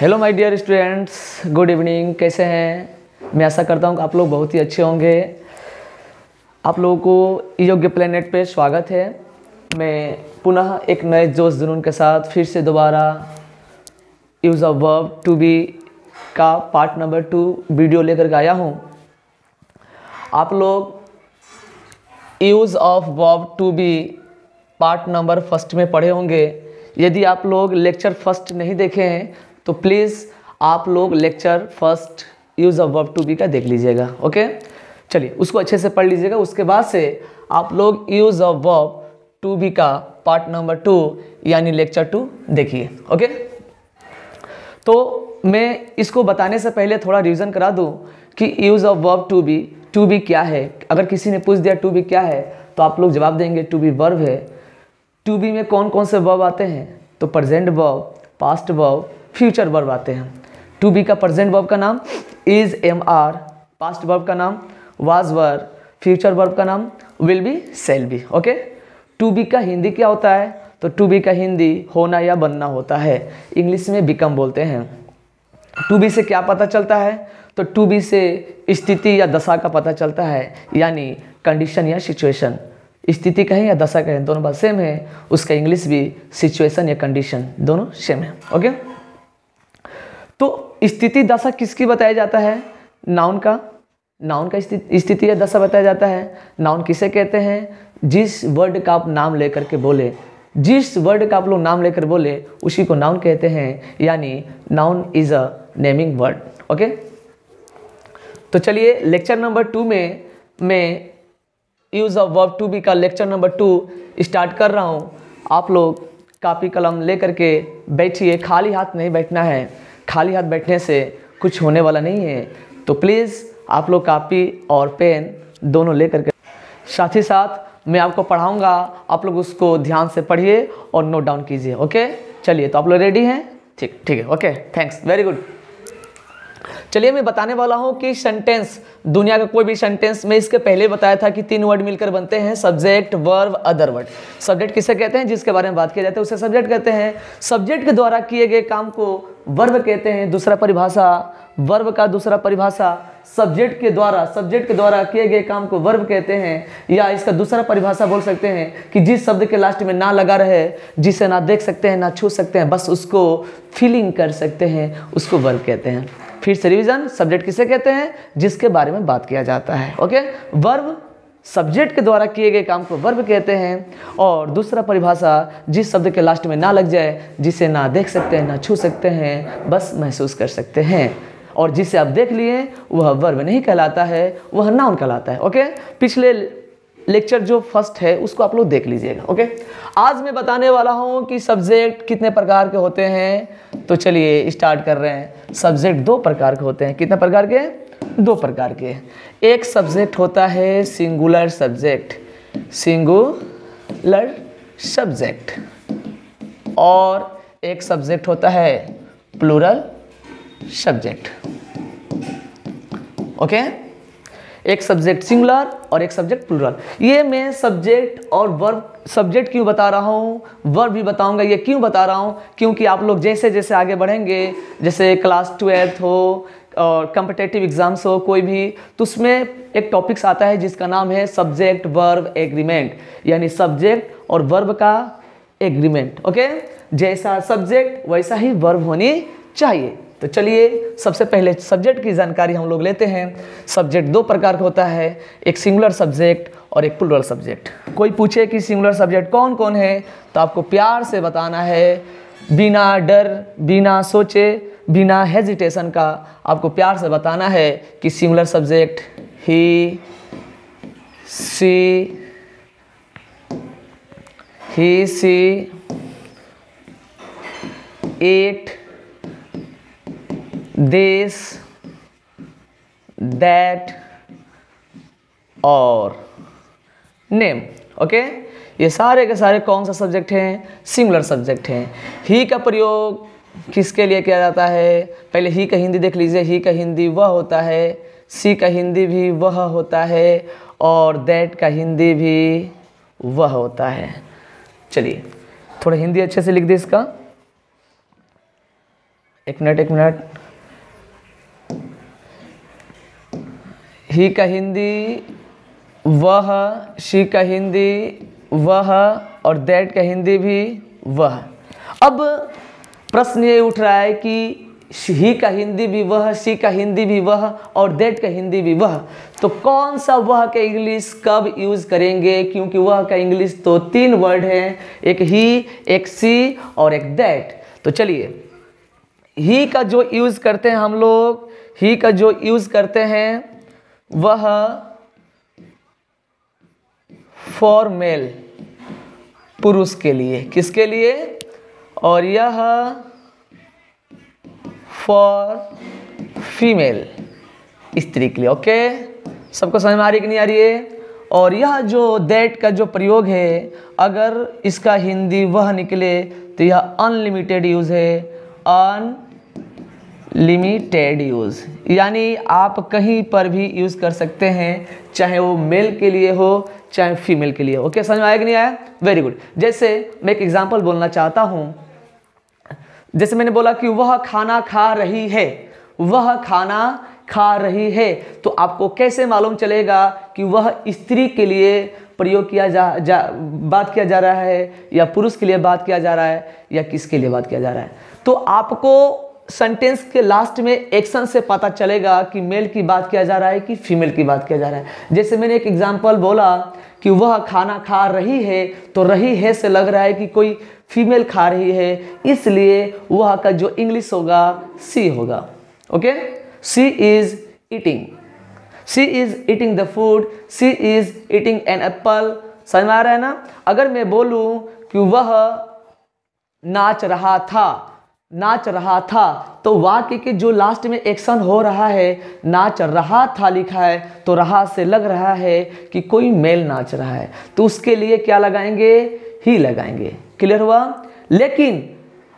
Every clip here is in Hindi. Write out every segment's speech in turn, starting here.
Hello my dear students good evening कैसे हैं मैं आशा करता हूँ कि आप लोग बहुत ही अच्छे होंगे आप लोगों को योग्य प्लेनेट पे स्वागत है मैं पुनः एक नए जोश जुनून के साथ फिर से दोबारा use a verb to be का पार्ट नंबर टू वीडियो लेकर के आया हूँ आप लोग use of verb to be part number first में पढ़े होंगे यदि आप लोग लेक्चर फर्स्ट नहीं देखे हैं तो प्लीज़ आप लोग lecture first use of verb to be का देख लीजिएगा ओके चलिए उसको अच्छे से पढ़ लीजिएगा उसके बाद से आप लोग use of verb to be का पार्ट नंबर टू यानी लेक्चर टू देखिए ओके तो मैं इसको बताने से पहले थोड़ा रिवीजन करा दूं कि use of verb to be to be क्या है अगर किसी ने पूछ दिया टू बी क्या है तो आप लोग जवाब देंगे टू बी वर्ब है टू बी में कौन कौन से वर्ब आते हैं तो present verb past verb future verb आते हैं टू बी का प्रजेंट वर्ब का नाम is am are past verb का नाम वाज वर फ्यूचर वर्ब का नाम will be shall be okay to be का हिंदी क्या होता है तो टू बी का हिंदी होना या बनना होता है इंग्लिश में बिकम बोलते हैं टू बी से क्या पता चलता है तो टू बी से स्थिति या दशा का पता चलता है यानी कंडीशन या सिचुएशन स्थिति कहें या दशा कहें दोनों बात सेम है उसका इंग्लिश भी सिचुएशन या कंडीशन दोनों सेम है ओके तो स्थिति दशा किसकी बताया जाता है नाउन का नाउन का स्थिति या दशा बताया जाता है नाउन किसे कहते हैं जिस वर्ड का आप नाम लेकर के बोले जिस वर्ड का आप लोग नाम लेकर बोले उसी को नाउन कहते हैं यानी noun is a naming word okay तो चलिए लेक्चर नंबर टू में मैं use of verb to be का लेक्चर नंबर टू स्टार्ट कर रहा हूँ आप लोग कापी कलम लेकर के बैठिए खाली हाथ नहीं बैठना है खाली हाथ बैठने से कुछ होने वाला नहीं है तो प्लीज़ आप लोग कापी और पेन दोनों ले करके साथ ही साथ मैं आपको पढ़ाऊँगा आप लोग उसको ध्यान से पढ़िए और नोट डाउन कीजिए ओके चलिए तो आप लोग रेडी हैं ठीक ठीक है ओके थैंक्स वेरी गुड चलिए मैं बताने वाला हूँ कि सेंटेंस दुनिया का कोई भी सेंटेंस में इसके पहले बताया था कि तीन वर्ड मिलकर बनते हैं subject verb other word subject किसे कहते हैं जिसके बारे में बात किया जाता है उसे सब्जेक्ट कहते हैं सब्जेक्ट के द्वारा किए गए काम को वर्व कहते हैं दूसरा परिभाषा वर्व का दूसरा परिभाषा सब्जेक्ट के द्वारा सब्जेक्ट के द्वारा किए गए काम को वर्व कहते हैं या इसका दूसरा परिभाषा बोल सकते हैं कि जिस शब्द के लास्ट में ना लगा रहे जिसे ना देख सकते हैं ना छू सकते हैं बस उसको फीलिंग कर सकते हैं उसको वर्व कहते हैं फिर से रिविजन सब्जेक्ट किसे कहते हैं जिसके बारे में बात किया जाता है ओके वर्ब सब्जेक्ट के द्वारा किए गए काम को वर्ब कहते हैं और दूसरा परिभाषा जिस शब्द के लास्ट में ना लग जाए जिसे ना देख सकते हैं ना छू सकते हैं बस महसूस कर सकते हैं और जिसे आप देख लिए वह वर्ब नहीं कहलाता है वह नाउन कहलाता है ओके पिछले लेक्चर जो फर्स्ट है उसको आप लोग देख लीजिएगा ओके आज मैं बताने वाला हूँ कि सब्जेक्ट कितने प्रकार के होते हैं तो चलिए स्टार्ट कर रहे हैं सब्जेक्ट दो प्रकार के होते हैं कितने प्रकार के दो प्रकार के एक सब्जेक्ट होता है सिंगुलर सब्जेक्ट सिंगुलर सब्जेक्ट और एक सब्जेक्ट होता है प्लूरल सब्जेक्ट ओके okay? एक सब्जेक्ट सिंगुलर और एक सब्जेक्ट प्लूरल ये मैं सब्जेक्ट और वर्ब सब्जेक्ट क्यों बता रहा हूँ वर्ब भी बताऊँगा ये क्यों बता रहा हूँ क्योंकि आप लोग जैसे जैसे आगे बढ़ेंगे जैसे क्लास ट्वेल्थ हो और कंपटेटिव एग्ज़ाम्स हो कोई भी तो उसमें एक टॉपिक्स आता है जिसका नाम है सब्जेक्ट वर्ब एग्रीमेंट यानी सब्जेक्ट और वर्ब का एग्रीमेंट ओके जैसा सब्जेक्ट वैसा ही वर्ब होनी चाहिए तो चलिए सबसे पहले सब्जेक्ट की जानकारी हम लोग लेते हैं सब्जेक्ट दो प्रकार का होता है एक सिंगुलर सब्जेक्ट और एक पुलर सब्जेक्ट कोई पूछे कि सिंगुलर सब्जेक्ट कौन कौन है तो आपको प्यार से बताना है बिना डर बिना सोचे बिना हेजिटेशन का आपको प्यार से बताना है कि singular subject he she he she it this that और नेम ओके ये सारे के सारे कौन सा सब्जेक्ट हैं सिंगुलर सब्जेक्ट हैं ही का प्रयोग किसके लिए किया जाता है पहले ही का हिंदी देख लीजिए ही का हिंदी वह होता है सी का हिंदी भी वह होता है और दैट का हिंदी भी वह होता है चलिए थोड़ा हिंदी अच्छे से लिख दी इसका एक मिनट एक मिनट ही का हिंदी वह शी का हिंदी वह और दैट का हिंदी भी वह अब प्रश्न ये उठ रहा है कि ही का हिंदी भी वह सी का हिंदी भी वह और देट का हिंदी भी वह तो कौन सा वह का इंग्लिश कब यूज़ करेंगे क्योंकि वह का इंग्लिश तो तीन वर्ड हैं एक ही एक सी और एक दैट तो चलिए ही का जो यूज़ करते हैं हम लोग ही का जो यूज़ करते हैं वह फॉर मेल पुरुष के लिए किसके लिए और यह फॉर फीमेल स्त्री के लिए ओके सबको समझ में आ रही कि नहीं आ रही है और यह जो दैट का जो प्रयोग है अगर इसका हिंदी वह निकले तो यह अनलिमिटेड यूज़ है अन लिमिटेड यूज़ यानी आप कहीं पर भी यूज़ कर सकते हैं चाहे वो मेल के लिए हो चाहे फीमेल के लिए हो ओके समझ में आया कि नहीं आया वेरी गुड जैसे मैं एक एग्जांपल बोलना चाहता हूँ जैसे मैंने बोला कि वह खाना खा रही है वह खाना खा रही है तो आपको कैसे मालूम चलेगा कि वह स्त्री के लिए प्रयोग किया जा, जा बात किया जा रहा है या पुरुष के लिए बात किया जा रहा है या किसके लिए बात किया जा रहा है तो आपको सेंटेंस के लास्ट में एक्शन से पता चलेगा कि मेल की बात किया जा रहा है कि फीमेल की बात किया जा रहा है जैसे मैंने एक एग्जाम्पल बोला कि वह खाना खा रही है तो रही है से लग रहा है कि कोई फीमेल खा रही है इसलिए वह का जो इंग्लिश होगा सी होगा okay she is eating she is eating the food she is eating an apple समझ में आ रहा है ना अगर मैं बोलूँ कि वह नाच रहा था नाच रहा था तो वाक्य के जो लास्ट में एक्शन हो रहा है नाच रहा था लिखा है तो रहा से लग रहा है कि कोई मेल नाच रहा है तो उसके लिए क्या लगाएंगे ही लगाएंगे क्लियर हुआ लेकिन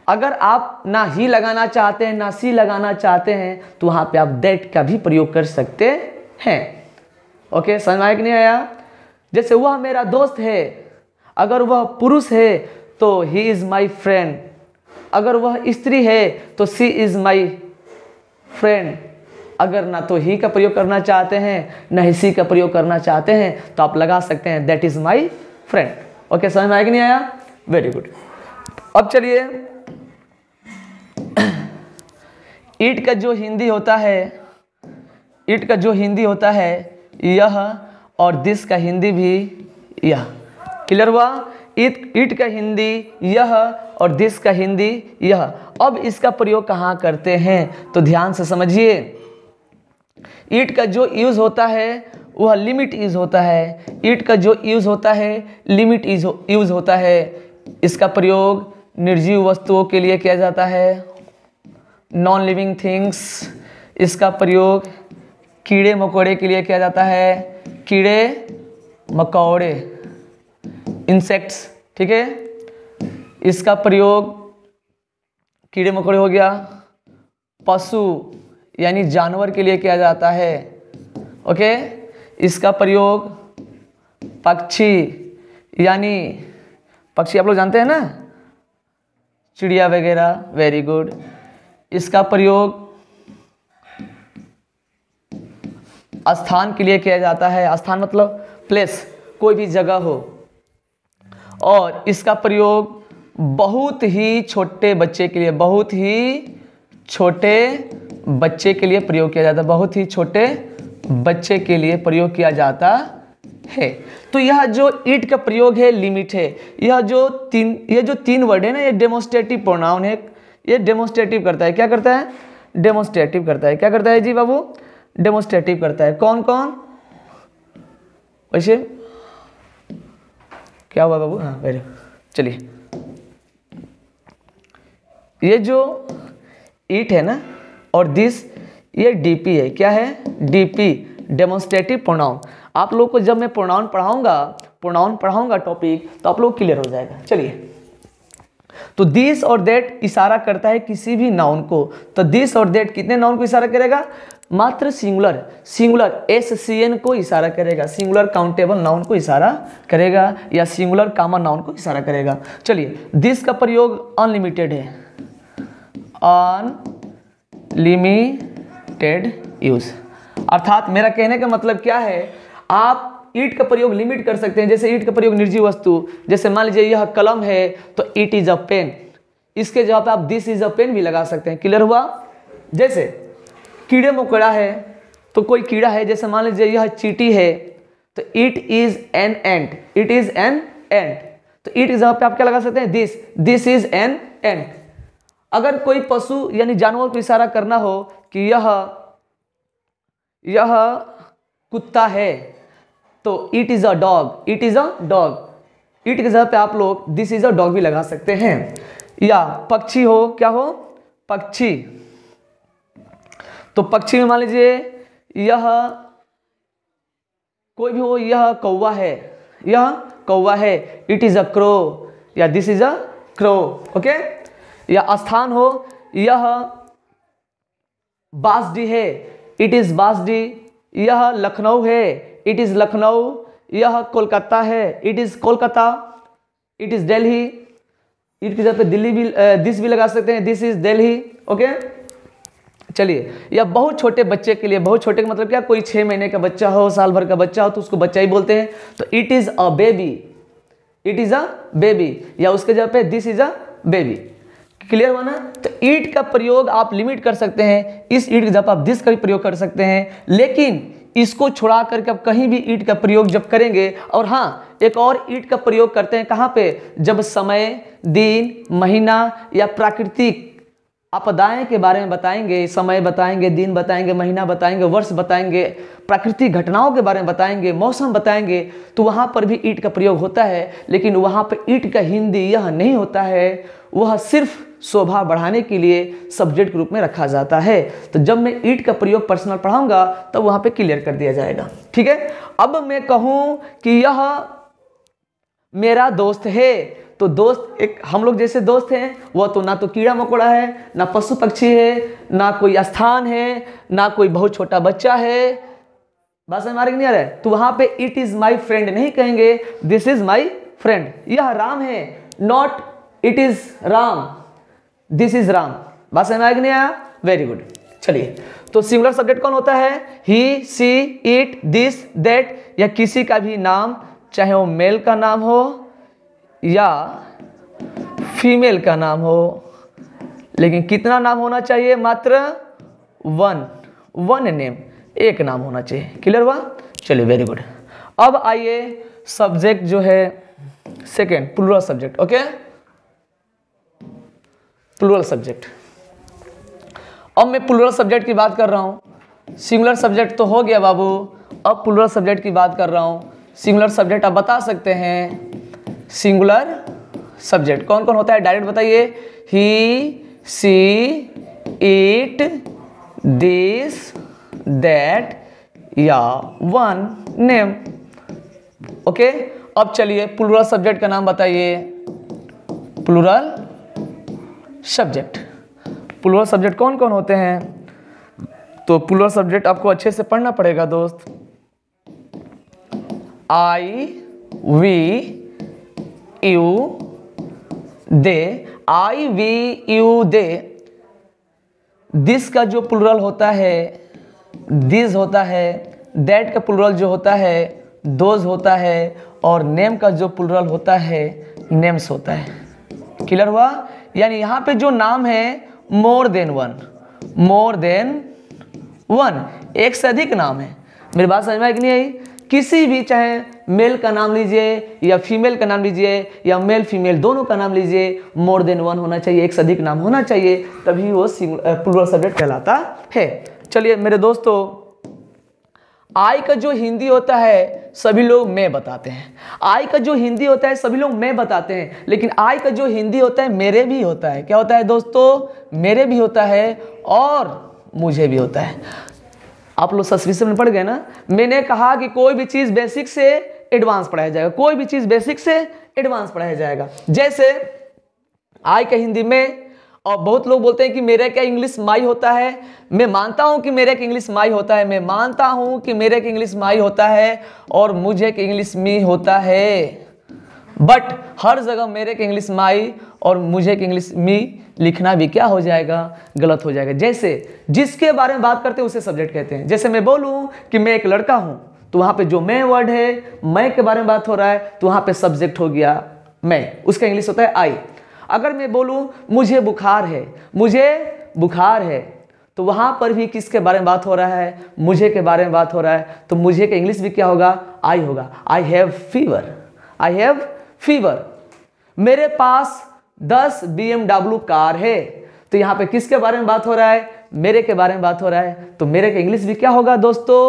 अगर आप ना ही लगाना चाहते हैं ना सी लगाना चाहते हैं तो वहाँ पे आप डेट का भी प्रयोग कर सकते हैं ओके समझ में नहीं आया जैसे वह मेरा दोस्त है अगर वह पुरुष है तो ही इज़ माई फ्रेंड अगर वह स्त्री है तो सी इज़ माई फ्रेंड अगर ना तो ही का प्रयोग करना चाहते हैं ना ही सी का प्रयोग करना चाहते हैं तो आप लगा सकते हैं that is my friend okay समझ में आया कि नहीं आया वेरी गुड अब चलिए ईट का जो हिंदी होता है ईट का जो हिंदी होता है यह और दिस का हिंदी भी यह क्लियर हुआ ईट ईट का हिंदी यह और दिस का हिंदी यह अब इसका प्रयोग कहाँ करते हैं तो ध्यान से समझिए ईट का जो यूज़ होता है वह लिमिट यूज़ होता है ईट का जो यूज़ होता है लिमिट यूज़ होता है इसका प्रयोग निर्जीव वस्तुओं के लिए किया जाता है नॉन लिविंग थिंग्स इसका प्रयोग कीड़े मकोड़े के लिए किया जाता है कीड़े मकौड़े इंसेक्ट्स ठीक है इसका प्रयोग कीड़े मकोड़े हो गया पशु यानी जानवर के लिए किया जाता है ओके इसका प्रयोग पक्षी यानी पक्षी आप लोग जानते हैं ना चिड़िया वगैरह वेरी गुड इसका प्रयोग स्थान के लिए किया जाता है स्थान मतलब प्लेस कोई भी जगह हो और इसका प्रयोग बहुत ही छोटे बच्चे के लिए बहुत ही छोटे बच्चे के लिए प्रयोग किया जाता है बहुत ही छोटे बच्चे के लिए प्रयोग किया जाता है तो यह जो इट का प्रयोग है लिमिट है यह जो तीन यह जो तीन वर्ड है ना ये डेमोस्ट्रेटिव प्रोनाउन है ये डेमोस्ट्रेटिव करता है क्या करता है डेमोस्ट्रेटिव करता है क्या करता है जी बाबू डेमोस्ट्रेटिव करता है कौन कौन वैसे क्या हुआ बाबू हाँ वेरी चलिए ये जो ईट है ना और दिस ये डीपी है क्या है डीपी डेमोन्स्ट्रेटिव प्रोनाउन आप लोग को जब मैं प्रोनाउन पढ़ाऊंगा प्रोनाउन पढ़ाऊंगा टॉपिक तो आप लोग क्लियर हो जाएगा चलिए तो दिस और देट इशारा करता है किसी भी नाउन को तो दिस और देट कितने नाउन को इशारा करेगा मात्र सिंगुलर सिंगुलर एस सी एन को इशारा करेगा सिंगुलर काउंटेबल नाउन को इशारा करेगा या सिंगुलर कामन नाउन को इशारा करेगा चलिए दिस का प्रयोग अनलिमिटेड है ऑन लिमिटेड यूज अर्थात मेरा कहने का मतलब क्या है आप ईट का प्रयोग लिमिट कर सकते हैं जैसे ईट का प्रयोग निर्जीव वस्तु जैसे मान लीजिए यह कलम है तो इट इज अ पेन इसके जवाब पे आप दिस इज अ पेन भी लगा सकते हैं क्लियर हुआ जैसे कीड़े मकोड़ा है तो कोई कीड़ा है जैसे मान लीजिए यह चीटी है तो it is an ant it is an ant तो इट की पे आप क्या लगा सकते हैं this this is an ant अगर कोई पशु यानी जानवर को इशारा करना हो कि यह यह कुत्ता है तो it is a dog it is a dog it की जगह पे आप लोग दिस इज़ अ डॉग भी लगा सकते हैं या पक्षी हो क्या हो पक्षी तो पक्षी में मान लीजिए यह कोई भी हो यह कौवा है यह कौवा है इट इज़ अ क्रो या this is a crow okay यह स्थान हो यह बासडी है इट इज़ बासडी यह लखनऊ है इट इज़ लखनऊ यह कोलकाता है it is Kolkata it is Delhi it की जगह पे दिल्ली भी दिस भी लगा सकते हैं दिस इज़ दिल्ली ओके चलिए या बहुत छोटे बच्चे के लिए बहुत छोटे मतलब क्या कोई छः महीने का बच्चा हो साल भर का बच्चा हो तो उसको बच्चा ही बोलते हैं तो it is a baby it is a baby या उसके जगह पे this is a baby clear हुआ ना तो ईट का प्रयोग आप लिमिट कर सकते हैं इस ईट जब आप दिस का भी प्रयोग कर सकते हैं लेकिन इसको छुड़ा करके आप कहीं भी ईट का प्रयोग जब करेंगे और हाँ एक और ईट का प्रयोग करते हैं कहाँ पे जब समय दिन महीना या प्राकृतिक आपदाएं के बारे में बताएंगे समय बताएंगे दिन बताएंगे महीना बताएंगे वर्ष बताएंगे प्राकृतिक घटनाओं के बारे में बताएंगे मौसम बताएंगे तो वहाँ पर भी ईट का प्रयोग होता है लेकिन वहाँ पर ईट का हिंदी यह नहीं होता है वह सिर्फ शोभा बढ़ाने के लिए सब्जेक्ट के रूप में रखा जाता है तो जब मैं ईट का प्रयोग पर्सनल पढ़ाऊंगा तब तो वहां पे क्लियर कर दिया जाएगा ठीक है अब मैं कहूं कि यह मेरा दोस्त है तो दोस्त एक हम लोग जैसे दोस्त हैं वह तो ना तो कीड़ा मकोड़ा है ना पशु पक्षी है ना कोई स्थान है ना कोई बहुत छोटा बच्चा है बस समझ मारे नहीं आ रहा है तो वहां पे इट इज़ माई फ्रेंड नहीं कहेंगे दिस इज़ माई फ्रेंड यह राम है not it is Ram this is Ram बात समझ में नहीं आया वेरी गुड चलिए तो सिंगुलर सब्जेक्ट कौन होता है he she it this that या किसी का भी नाम चाहे वो मेल का नाम हो या फीमेल का नाम हो लेकिन कितना नाम होना चाहिए मात्र वन वन नेम एक नाम होना चाहिए क्लियर हुआ चलिए वेरी गुड अब आइए सब्जेक्ट जो है second plural subject okay plural subject अब मैं प्लुरल सब्जेक्ट की बात कर रहा हूँ सिंगुलर सब्जेक्ट तो हो गया बाबू अब प्लुरल सब्जेक्ट की बात कर रहा हूँ सिंगुलर सब्जेक्ट आप बता सकते हैं सिंगुलर सब्जेक्ट कौन कौन होता है डायरेक्ट बताइए he she it this that या वन नेम ओके अब चलिए प्लुरल सब्जेक्ट का नाम बताइए प्लुरल सब्जेक्ट पुलवर सब्जेक्ट कौन कौन होते हैं तो पुलवर सब्जेक्ट आपको अच्छे से पढ़ना पड़ेगा दोस्त I we you they I we you they this का जो प्लूरल होता है दिस होता है दैट का प्लूरल जो होता है दोज होता है और नेम का जो प्लूरल होता है नेम्स होता है क्लियर हुआ यानी यहां पे जो नाम है more than one more than one एक से अधिक नाम है मेरी बात समझ में कि नहीं आई किसी भी चाहे मेल का नाम लीजिए या फीमेल का नाम लीजिए या मेल फीमेल दोनों का नाम लीजिए मोर देन वन होना चाहिए एक से अधिक नाम होना चाहिए तभी वो प्लूरल सब्जेक्ट कहलाता है चलिए मेरे दोस्तों आई का जो हिंदी होता है सभी लोग मैं बताते हैं आई का जो हिंदी होता है सभी लोग मैं बताते हैं लेकिन आई का जो हिंदी होता है मेरे भी होता है क्या होता है दोस्तों मेरे भी होता है और मुझे भी होता है आप लोग सस्विशन में पढ़ गए ना मैंने कहा कि कोई भी चीज़ बेसिक से एडवांस पढ़ाया जाएगा कोई भी चीज़ बेसिक से एडवांस पढ़ाया जाएगा जैसे आई का हिंदी में और बहुत लोग बोलते हैं कि मेरा क्या इंग्लिश माई होता है मैं मानता हूँ कि मेरे एक इंग्लिश माई होता है मैं मानता हूँ कि मेरे एक इंग्लिश माई होता है और मुझे एक इंग्लिश मी होता है बट हर जगह मेरे एक इंग्लिश माई और मुझे एक इंग्लिश मी लिखना भी क्या हो जाएगा गलत हो जाएगा जैसे जिसके बारे में बात करते हैं उसे सब्जेक्ट कहते हैं जैसे मैं बोलूँ कि मैं एक लड़का हूँ तो वहाँ पर जो मैं वर्ड है मैं के बारे में बात हो रहा है तो वहाँ पर सब्जेक्ट हो गया मैं उसका इंग्लिश होता है आई अगर मैं बोलूँ मुझे बुखार है मुझे बुखार है तो वहाँ पर भी किसके बारे में बात हो रहा है मुझे के बारे में बात हो रहा है तो मुझे के इंग्लिश भी क्या होगा आई होगा I have fever I have fever मेरे पास दस बी कार है तो यहाँ पे किसके बारे में बात हो रहा है मेरे के बारे में बात हो रहा है तो मेरे के इंग्लिश भी क्या होगा दोस्तों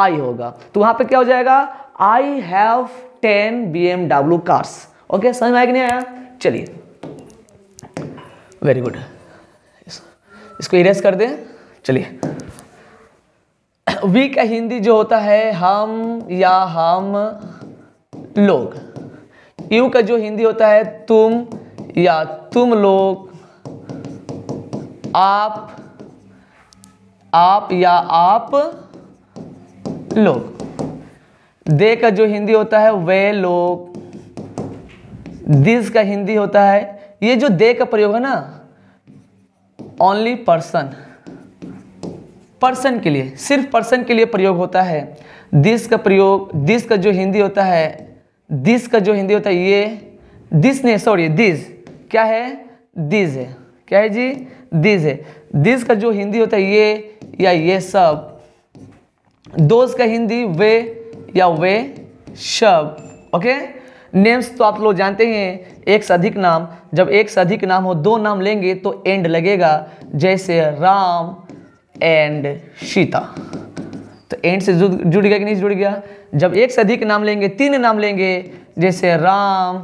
आई होगा तो वहाँ पर क्या हो जाएगा आई हैव टेन बी कार्स ओके समझ में आएगा नहीं आया चलिए वेरी गुड इसको इरेज कर दें चलिए वी का हिंदी जो होता है हम या हम लोग यू का जो हिंदी होता है तुम या तुम लोग आप आप या आप लोग दे का जो हिंदी होता है वे लोग दिस का हिंदी होता है ये जो दे का प्रयोग है ना ओनली पर्सन पर्सन के लिए सिर्फ पर्सन के लिए प्रयोग होता है दिस का प्रयोग दिस का जो हिंदी होता है दिस का जो हिंदी होता है ये दिस ने सॉरी दिस क्या है दिस है क्या है जी दिस है दिस का जो हिंदी होता है ये या ये सब दोस्त का हिंदी वे या वे शब ओके नेम्स तो आप लोग जानते ही हैं एक से अधिक नाम जब एक से अधिक नाम हो दो नाम लेंगे तो एंड लगेगा जैसे राम एंड सीता तो एंड से जुड़ गया कि नहीं जुड़ गया जब एक से अधिक नाम लेंगे तीन नाम लेंगे जैसे राम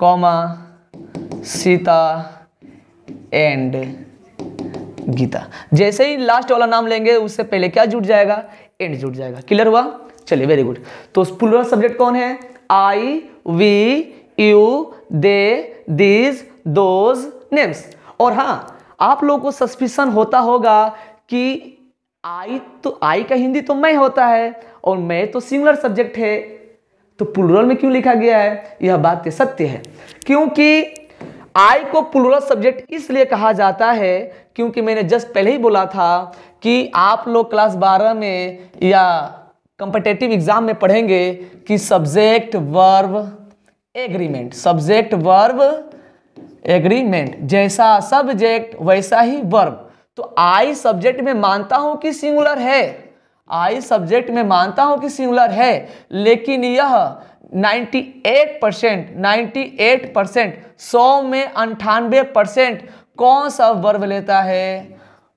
कौमा सीता एंड गीता जैसे ही लास्ट वाला नाम लेंगे उससे पहले क्या जुड़ जाएगा एंड जुड़ जाएगा क्लियर हुआ चलिए वेरी गुड तो पुलर सब्जेक्ट कौन है I we you they these those names. और हाँ आप लोगों को सस्पिशन होता होगा कि आई तो आई का हिंदी तो मैं होता है और मैं तो सिंगुलर सब्जेक्ट है तो पुलरल में क्यों लिखा गया है यह बात सत्य है क्योंकि आई को पुलरल सब्जेक्ट इसलिए कहा जाता है क्योंकि मैंने जस्ट पहले ही बोला था कि आप लोग क्लास 12 में या कंपटेटिव एग्जाम में पढ़ेंगे कि subject verb agreement subject verb agreement जैसा सब्जेक्ट वैसा ही वर्ब तो आई सब्जेक्ट में मानता हूं कि सिंगुलर है आई सब्जेक्ट में मानता हूं कि सिंगुलर है लेकिन यह 98 परसेंट नाइन्टी परसेंट सौ में अंठानवे परसेंट कौन सा वर्ब लेता है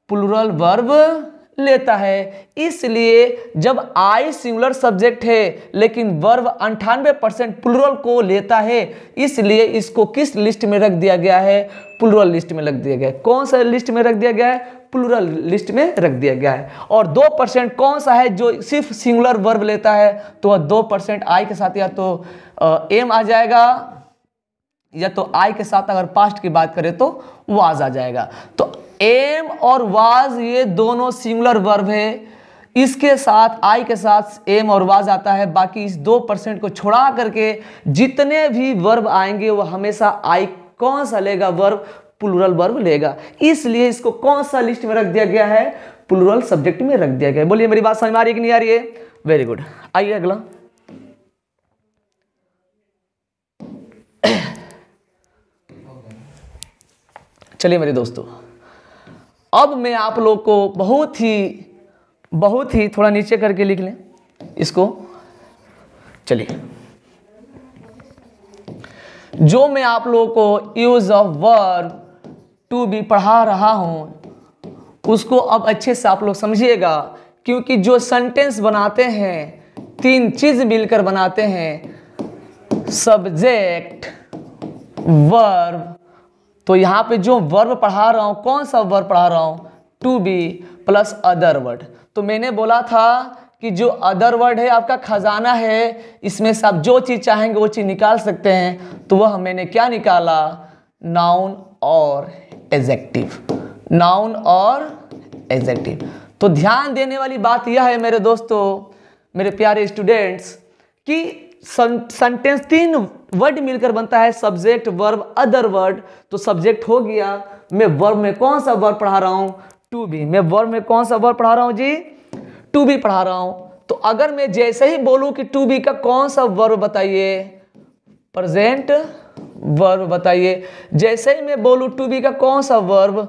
प्लुरल वर्ब लेता है इसलिए जब आई सिंगुलर सब्जेक्ट है लेकिन वर्व अंठानवे परसेंट प्लुरल को लेता है इसलिए इसको किस लिस्ट में रख दिया गया है प्लुरल लिस्ट में रख दिया गया है कौन सा लिस्ट में रख दिया गया है प्लुरल लिस्ट में रख दिया गया है और दो परसेंट कौन सा है जो सिर्फ सिंगुलर वर्व लेता है तो वह दो परसेंट आई के साथ या तो एम आ जाएगा या तो आई के साथ अगर पास्ट की बात करें तो वाज आ जाएगा तो एम और वाज ये दोनों सिंगुलर वर्ब है इसके साथ आई के साथ एम और वाज आता है बाकी इस दो परसेंट को छोड़ा करके जितने भी वर्ब आएंगे वो हमेशा आई कौन सा लेगा वर्ब प्लूरल वर्ब लेगा इसलिए इसको कौन सा लिस्ट में रख दिया गया है प्लुरल सब्जेक्ट में रख दिया गया है बोलिए मेरी बात समझ में आ रही है कि नहीं आ रही है वेरी गुड आइए अगला चलिए मेरे दोस्तों अब मैं आप लोग को बहुत ही बहुत ही थोड़ा नीचे करके लिख लें इसको चलिए जो मैं आप लोग को use of verb to be पढ़ा रहा हूं उसको अब अच्छे से आप लोग समझिएगा क्योंकि जो सेंटेंस बनाते हैं तीन चीज मिलकर बनाते हैं सब्जेक्ट वर्ब तो यहाँ पे जो वर्ब पढ़ा रहा हूँ कौन सा वर्ब पढ़ा रहा हूँ to be plus other word तो मैंने बोला था कि जो अदर वर्ड है आपका खजाना है इसमें से आप जो चीज़ चाहेंगे वो चीज़ निकाल सकते हैं तो वह मैंने क्या निकाला नाउन और एजेक्टिव नाउन और एजेक्टिव तो ध्यान देने वाली बात यह है मेरे दोस्तों मेरे प्यारे स्टूडेंट्स कि सेंटेंस तीन वर्ड मिलकर बनता है सब्जेक्ट वर्ब अदर वर्ड तो सब्जेक्ट हो गया मैं वर्ब में कौन सा वर्ब पढ़ा रहा हूँ टू बी मैं वर्ब में कौन सा वर्ब पढ़ा रहा हूँ जी टू बी पढ़ा रहा हूँ तो अगर मैं जैसे ही बोलूँ कि टू बी का कौन सा वर्ब बताइए प्रेजेंट वर्ब बताइए जैसे ही मैं बोलूँ टू बी का कौन सा वर्ब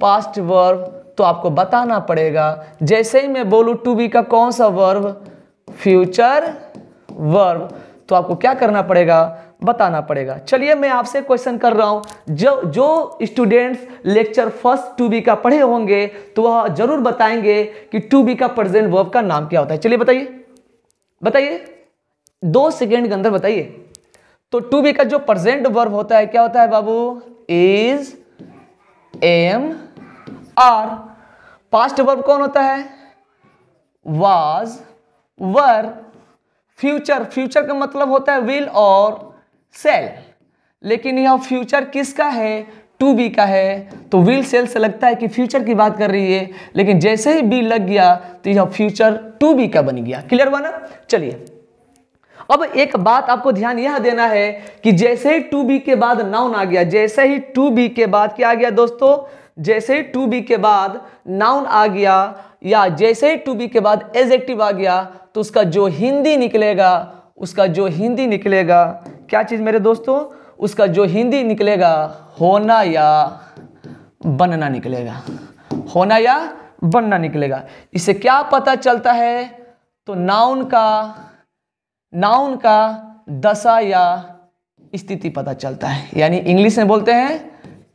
पास्ट वर्ब तो आपको बताना पड़ेगा जैसे ही मैं बोलूँ टू बी का कौन सा वर्ब फ्यूचर वर्ब तो आपको क्या करना पड़ेगा बताना पड़ेगा चलिए मैं आपसे क्वेश्चन कर रहा हूँ जो जो students lecture first to be का पढ़े होंगे तो वह जरूर बताएंगे कि टू बी का प्रेजेंट वर्ब का नाम क्या होता है चलिए बताइए बताइए दो सेकेंड के अंदर बताइए तो टू बी का जो प्रेजेंट वर्ब होता है क्या होता है बाबू is am are past verb कौन होता है वाज वर फ्यूचर फ्यूचर का मतलब होता है विल और सेल लेकिन यह फ्यूचर किसका है टू बी का है तो विल सेल से लगता है कि फ्यूचर की बात कर रही है लेकिन जैसे ही बी लग गया तो यह फ्यूचर टू बी का बन गया क्लियर हुआ ना चलिए अब एक बात आपको ध्यान यह देना है कि जैसे ही टू बी के बाद नाउन आ गया जैसे ही टू बी के बाद क्या आ गया दोस्तों जैसे ही टू बी के बाद नाउन आ गया या जैसे ही टू बी के बाद एजेक्टिव आ गया तो उसका जो हिंदी निकलेगा उसका जो हिंदी निकलेगा क्या चीज़ मेरे दोस्तों उसका जो हिंदी निकलेगा होना या बनना निकलेगा होना या बनना निकलेगा इससे क्या पता चलता है तो नाउन का नाउन का दशा या स्थिति पता चलता है यानी इंग्लिश में बोलते हैं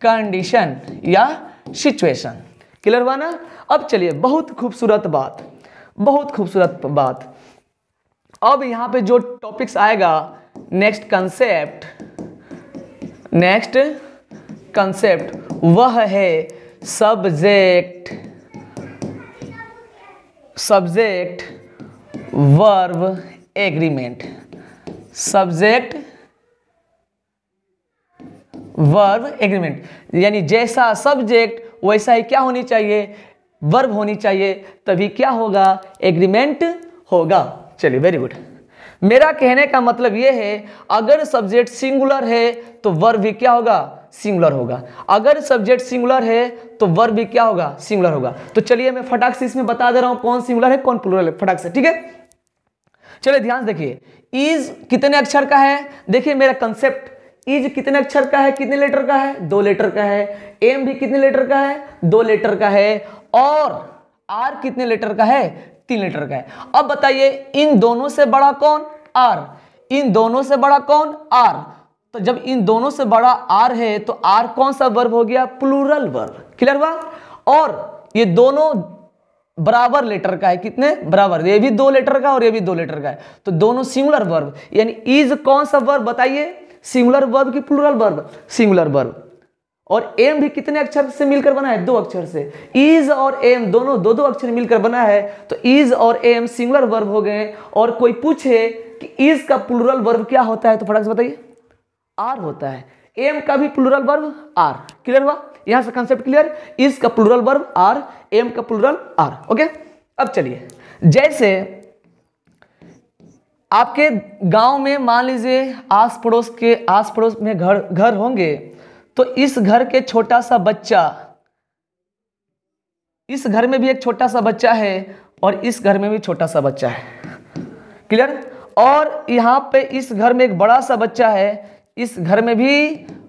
कंडीशन या सिचुएशन क्लियर हुआ ना अब चलिए बहुत खूबसूरत बात बहुत खूबसूरत बात अब यहाँ पे जो टॉपिक्स आएगा नेक्स्ट कंसेप्ट नेक्स्ट कंसेप्ट वह है subject subject verb agreement subject verb agreement यानी जैसा सब्जेक्ट वैसा ही क्या होनी चाहिए वर्ब होनी चाहिए तभी क्या होगा एग्रीमेंट होगा चलिए वेरी गुड मेरा कहने का मतलब यह है अगर सब्जेक्ट सिंगुलर है तो वर्ब भी क्या होगा सिंगुलर होगा अगर सब्जेक्ट सिंगुलर है तो वर्ब भी क्या होगा सिंगुलर होगा तो चलिए मैं फटाक से इसमें बता दे रहा हूँ कौन सिंगुलर है कौन प्लुरल है फटाक से ठीक है चलिए ध्यान से देखिए इज कितने अक्षर का है देखिए मेरा कंसेप्ट इज कितने अक्षर का है कितने लेटर का है दो लेटर का है एम भी कितने लेटर का है दो लेटर का है और आर कितने लेटर का है तीन लेटर का है अब बताइए इन दोनों से बड़ा कौन आर इन दोनों से बड़ा कौन आर तो जब इन दोनों से बड़ा आर है तो आर कौन सा वर्ब हो गया प्लूरल वर्ब क्लियर हुआ और ये दोनों बराबर लेटर का है कितने बराबर ये भी दो लेटर का और ये भी दो लेटर का है तो दोनों सिमुलर वर्ब यानी इज कौन सा वर्ब बताइए सिंगुलर वर्ब की प्लूरल वर्ब सिंगुलर वर्ब और एम भी कितने अक्षर से मिलकर बना है दो अक्षर से इज और एम दोनों दो दो अक्षर मिलकर बना है तो इज और एम सिंगुलर वर्ब हो गए और कोई पूछे कि इज का प्लूरल वर्ब क्या होता है तो फटाक से बताइए आर होता है एम का भी प्लूरल वर्ब आर क्लियर हुआ यहां से कंसेप्ट क्लियर इज का प्लूरल वर्ब आर एम का प्लूरल आर ओके अब चलिए जैसे आपके गांव में मान लीजिए आस पड़ोस के आस पड़ोस में घर घर होंगे तो इस घर के छोटा सा बच्चा इस घर में भी एक छोटा सा बच्चा है और इस घर में भी छोटा सा बच्चा है क्लियर और यहाँ पे इस घर में एक बड़ा सा बच्चा है इस घर में भी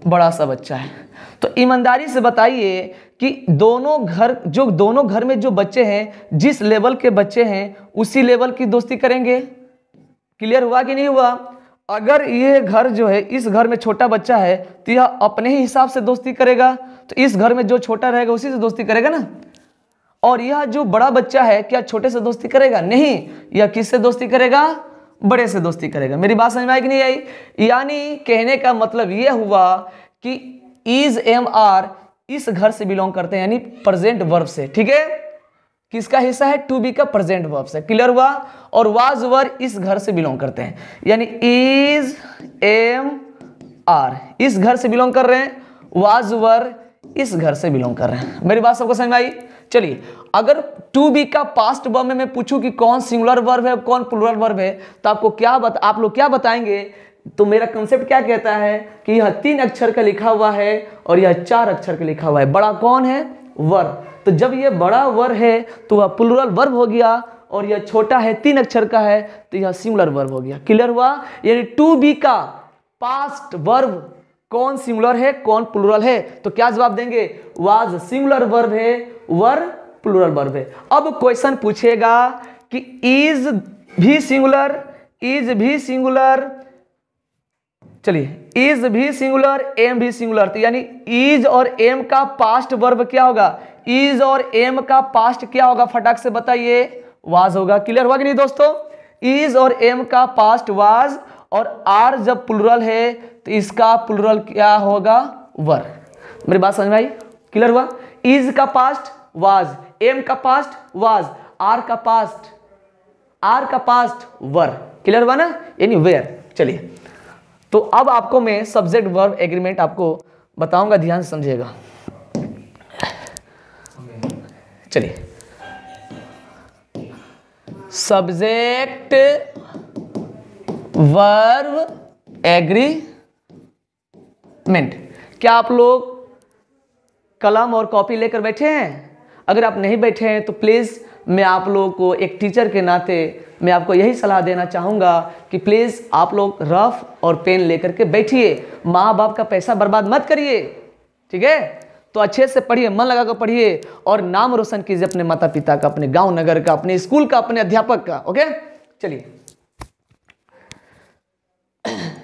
बड़ा सा बच्चा है तो ईमानदारी से बताइए कि दोनों घर जो दोनों घर में जो बच्चे हैं जिस लेवल के बच्चे हैं उसी लेवल की दोस्ती करेंगे क्लियर हुआ कि नहीं हुआ अगर ये घर जो है इस घर में छोटा बच्चा है तो यह अपने ही हिसाब से दोस्ती करेगा तो इस घर में जो छोटा रहेगा उसी से दोस्ती करेगा ना और यह जो बड़ा बच्चा है क्या छोटे से दोस्ती करेगा नहीं यह किससे दोस्ती करेगा बड़े से दोस्ती करेगा मेरी बात समझ में आई कि नहीं आई यानी कहने का मतलब यह हुआ कि इज एम आर इस घर से बिलोंग करते हैं यानी प्रेजेंट वर्ब से ठीक है किसका हिस्सा है टू बी का प्रेजेंट वर्ब से क्लियर हुआ और वाज वर इस घर से बिलोंग करते हैं यानी इज एम आर इस घर से बिलोंग कर रहे हैं वाज वर इस घर से बिलोंग कर रहे हैं मेरी बात सबको समझ में आई चलिए अगर टू बी का पास्ट वर्ब में मैं पूछूं कि कौन सिंगुलर वर्ब है कौन प्लुरल वर्ब है तो आपको क्या बता आप लोग क्या बताएंगे तो मेरा कंसेप्ट क्या कहता है कि यह तीन अक्षर का लिखा हुआ है और यह चार अक्षर का लिखा हुआ है बड़ा कौन है वर्ब तो जब यह बड़ा वर है तो वह पुलरल वर्ब हो गया और यह छोटा है तीन अक्षर का है तो यह सिमुलर वर्ब हो गया क्लियर हुआ यानी टू बी का पास्ट वर्ब कौन सिमुलर है कौन प्लूरल है तो क्या जवाब देंगे वाज सिमुलर वर्ब है वर प्लुरल वर्ब है अब क्वेश्चन पूछेगा कि इज भी सिंगुलर इज भी सिंगुलर चलिए इज भी सिंगुलर एम भी सिंगुलर तो यानी इज और एम का पास्ट वर्ब क्या होगा इज और एम का पास्ट क्या होगा फटाक से बताइए वाज होगा क्लियर हुआ कि नहीं दोस्तों इज और एम का पास्ट वाज और आर जब प्लुरल है तो इसका प्लुरल क्या होगा वर मेरी बात समझ में आई क्लियर हुआ इज का पास्ट वाज एम का पास्ट वाज आर का पास्ट आर का पास्ट वर क्लियर हुआ ना यानी वेयर चलिए तो अब आपको मैं सब्जेक्ट वर्ब एग्रीमेंट आपको बताऊंगा ध्यान समझिएगा चलिए सब्जेक्ट वर्व एग्रीमेंट क्या आप लोग कलम और कॉपी लेकर बैठे हैं अगर आप नहीं बैठे हैं तो प्लीज़ मैं आप लोगों को एक टीचर के नाते मैं आपको यही सलाह देना चाहूँगा कि प्लीज़ आप लोग रफ और पेन लेकर के बैठिए माँ बाप का पैसा बर्बाद मत करिए ठीक है तो अच्छे से पढ़िए मन लगा कर पढ़िए और नाम रोशन कीजिए अपने माता पिता का अपने गांव नगर का अपने स्कूल का अपने अध्यापक का ओके चलिए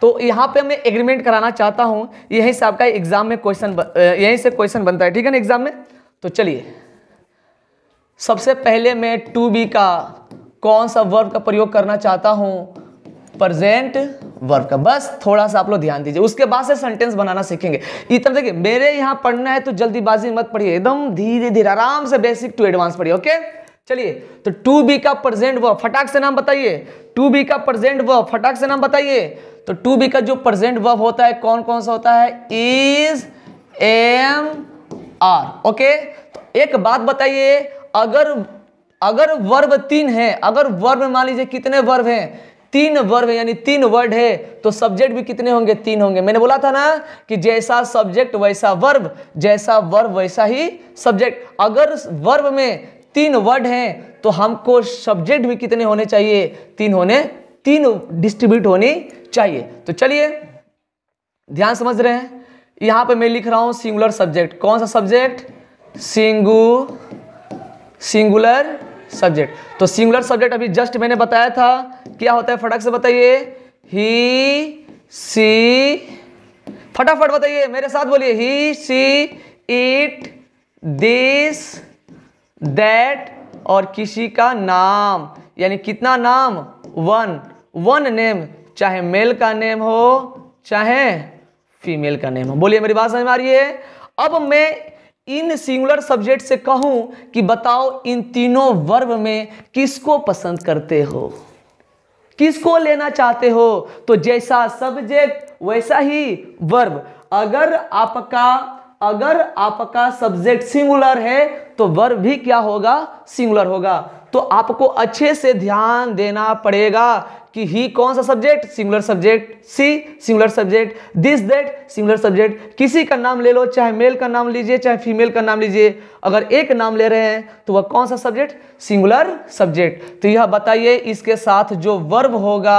तो यहाँ पे मैं एग्रीमेंट कराना चाहता हूँ यहीं से आपका एग्जाम में क्वेश्चन यहीं से क्वेश्चन बनता है ठीक है ना एग्जाम में तो चलिए सबसे पहले मैं टू बी का कौन सा वर्ब का प्रयोग करना चाहता हूँ प्रेजेंट वर्ब का बस थोड़ा सा आप लोग ध्यान दीजिए उसके बाद से सेंटेंस बनाना सीखेंगे इतना देखिए मेरे यहां पढ़ना है तो जल्दीबाजी मत पढ़िए एकदम धीरे धीरे आराम से बेसिक टू एडवांस पढ़िए ओके चलिए तो टू बी का प्रेजेंट वर्ब फटाक से नाम बताइए टू बी का प्रेजेंट वर्ब फटाक से नाम बताइए तो टू बी का जो प्रेजेंट वर्ब होता है कौन कौन सा होता है इज एम आर ओके तो एक बात बताइए अगर अगर वर्ब तीन है अगर वर्ब मान लीजिए कितने वर्ब हैं तीन वर्ब यानी तीन वर्ड है तो सब्जेक्ट भी कितने होंगे तीन होंगे मैंने बोला था ना कि जैसा सब्जेक्ट वैसा वर्ब जैसा वर्ब वैसा ही सब्जेक्ट अगर वर्ब में तीन वर्ड हैं तो हमको सब्जेक्ट भी कितने होने चाहिए तीन होने तीन डिस्ट्रीब्यूट होनी चाहिए तो चलिए ध्यान समझ रहे हैं यहां पे मैं लिख रहा हूं सिंगुलर सब्जेक्ट कौन सा सब्जेक्ट सिंगू सिंगुलर सब्जेक्ट तो सिंगुलर सब्जेक्ट अभी जस्ट मैंने बताया था क्या होता है फटक से बताइए ही सी फटाफट बताइए मेरे साथ बोलिए he she it this that और किसी का नाम यानी कितना नाम वन वन नेम चाहे मेल का नेम हो चाहे फीमेल का नेम हो बोलिए मेरी बात समझ में आ रही है अब मैं इन सिंगुलर सब्जेक्ट से कहूं कि बताओ इन तीनों वर्ब में किसको पसंद करते हो किसको लेना चाहते हो तो जैसा सब्जेक्ट वैसा ही वर्ब अगर आपका अगर आपका सब्जेक्ट सिंगुलर है तो वर्ब भी क्या होगा सिंगुलर होगा तो आपको अच्छे से ध्यान देना पड़ेगा कि ही कौन सा subject singular subject she singular subject this that singular subject किसी का नाम ले लो चाहे मेल का नाम लीजिए चाहे फीमेल का नाम लीजिए अगर एक नाम ले रहे हैं तो वह कौन सा सब्जेक्ट सिंगुलर सब्जेक्ट तो यह बताइए इसके साथ जो वर्ब होगा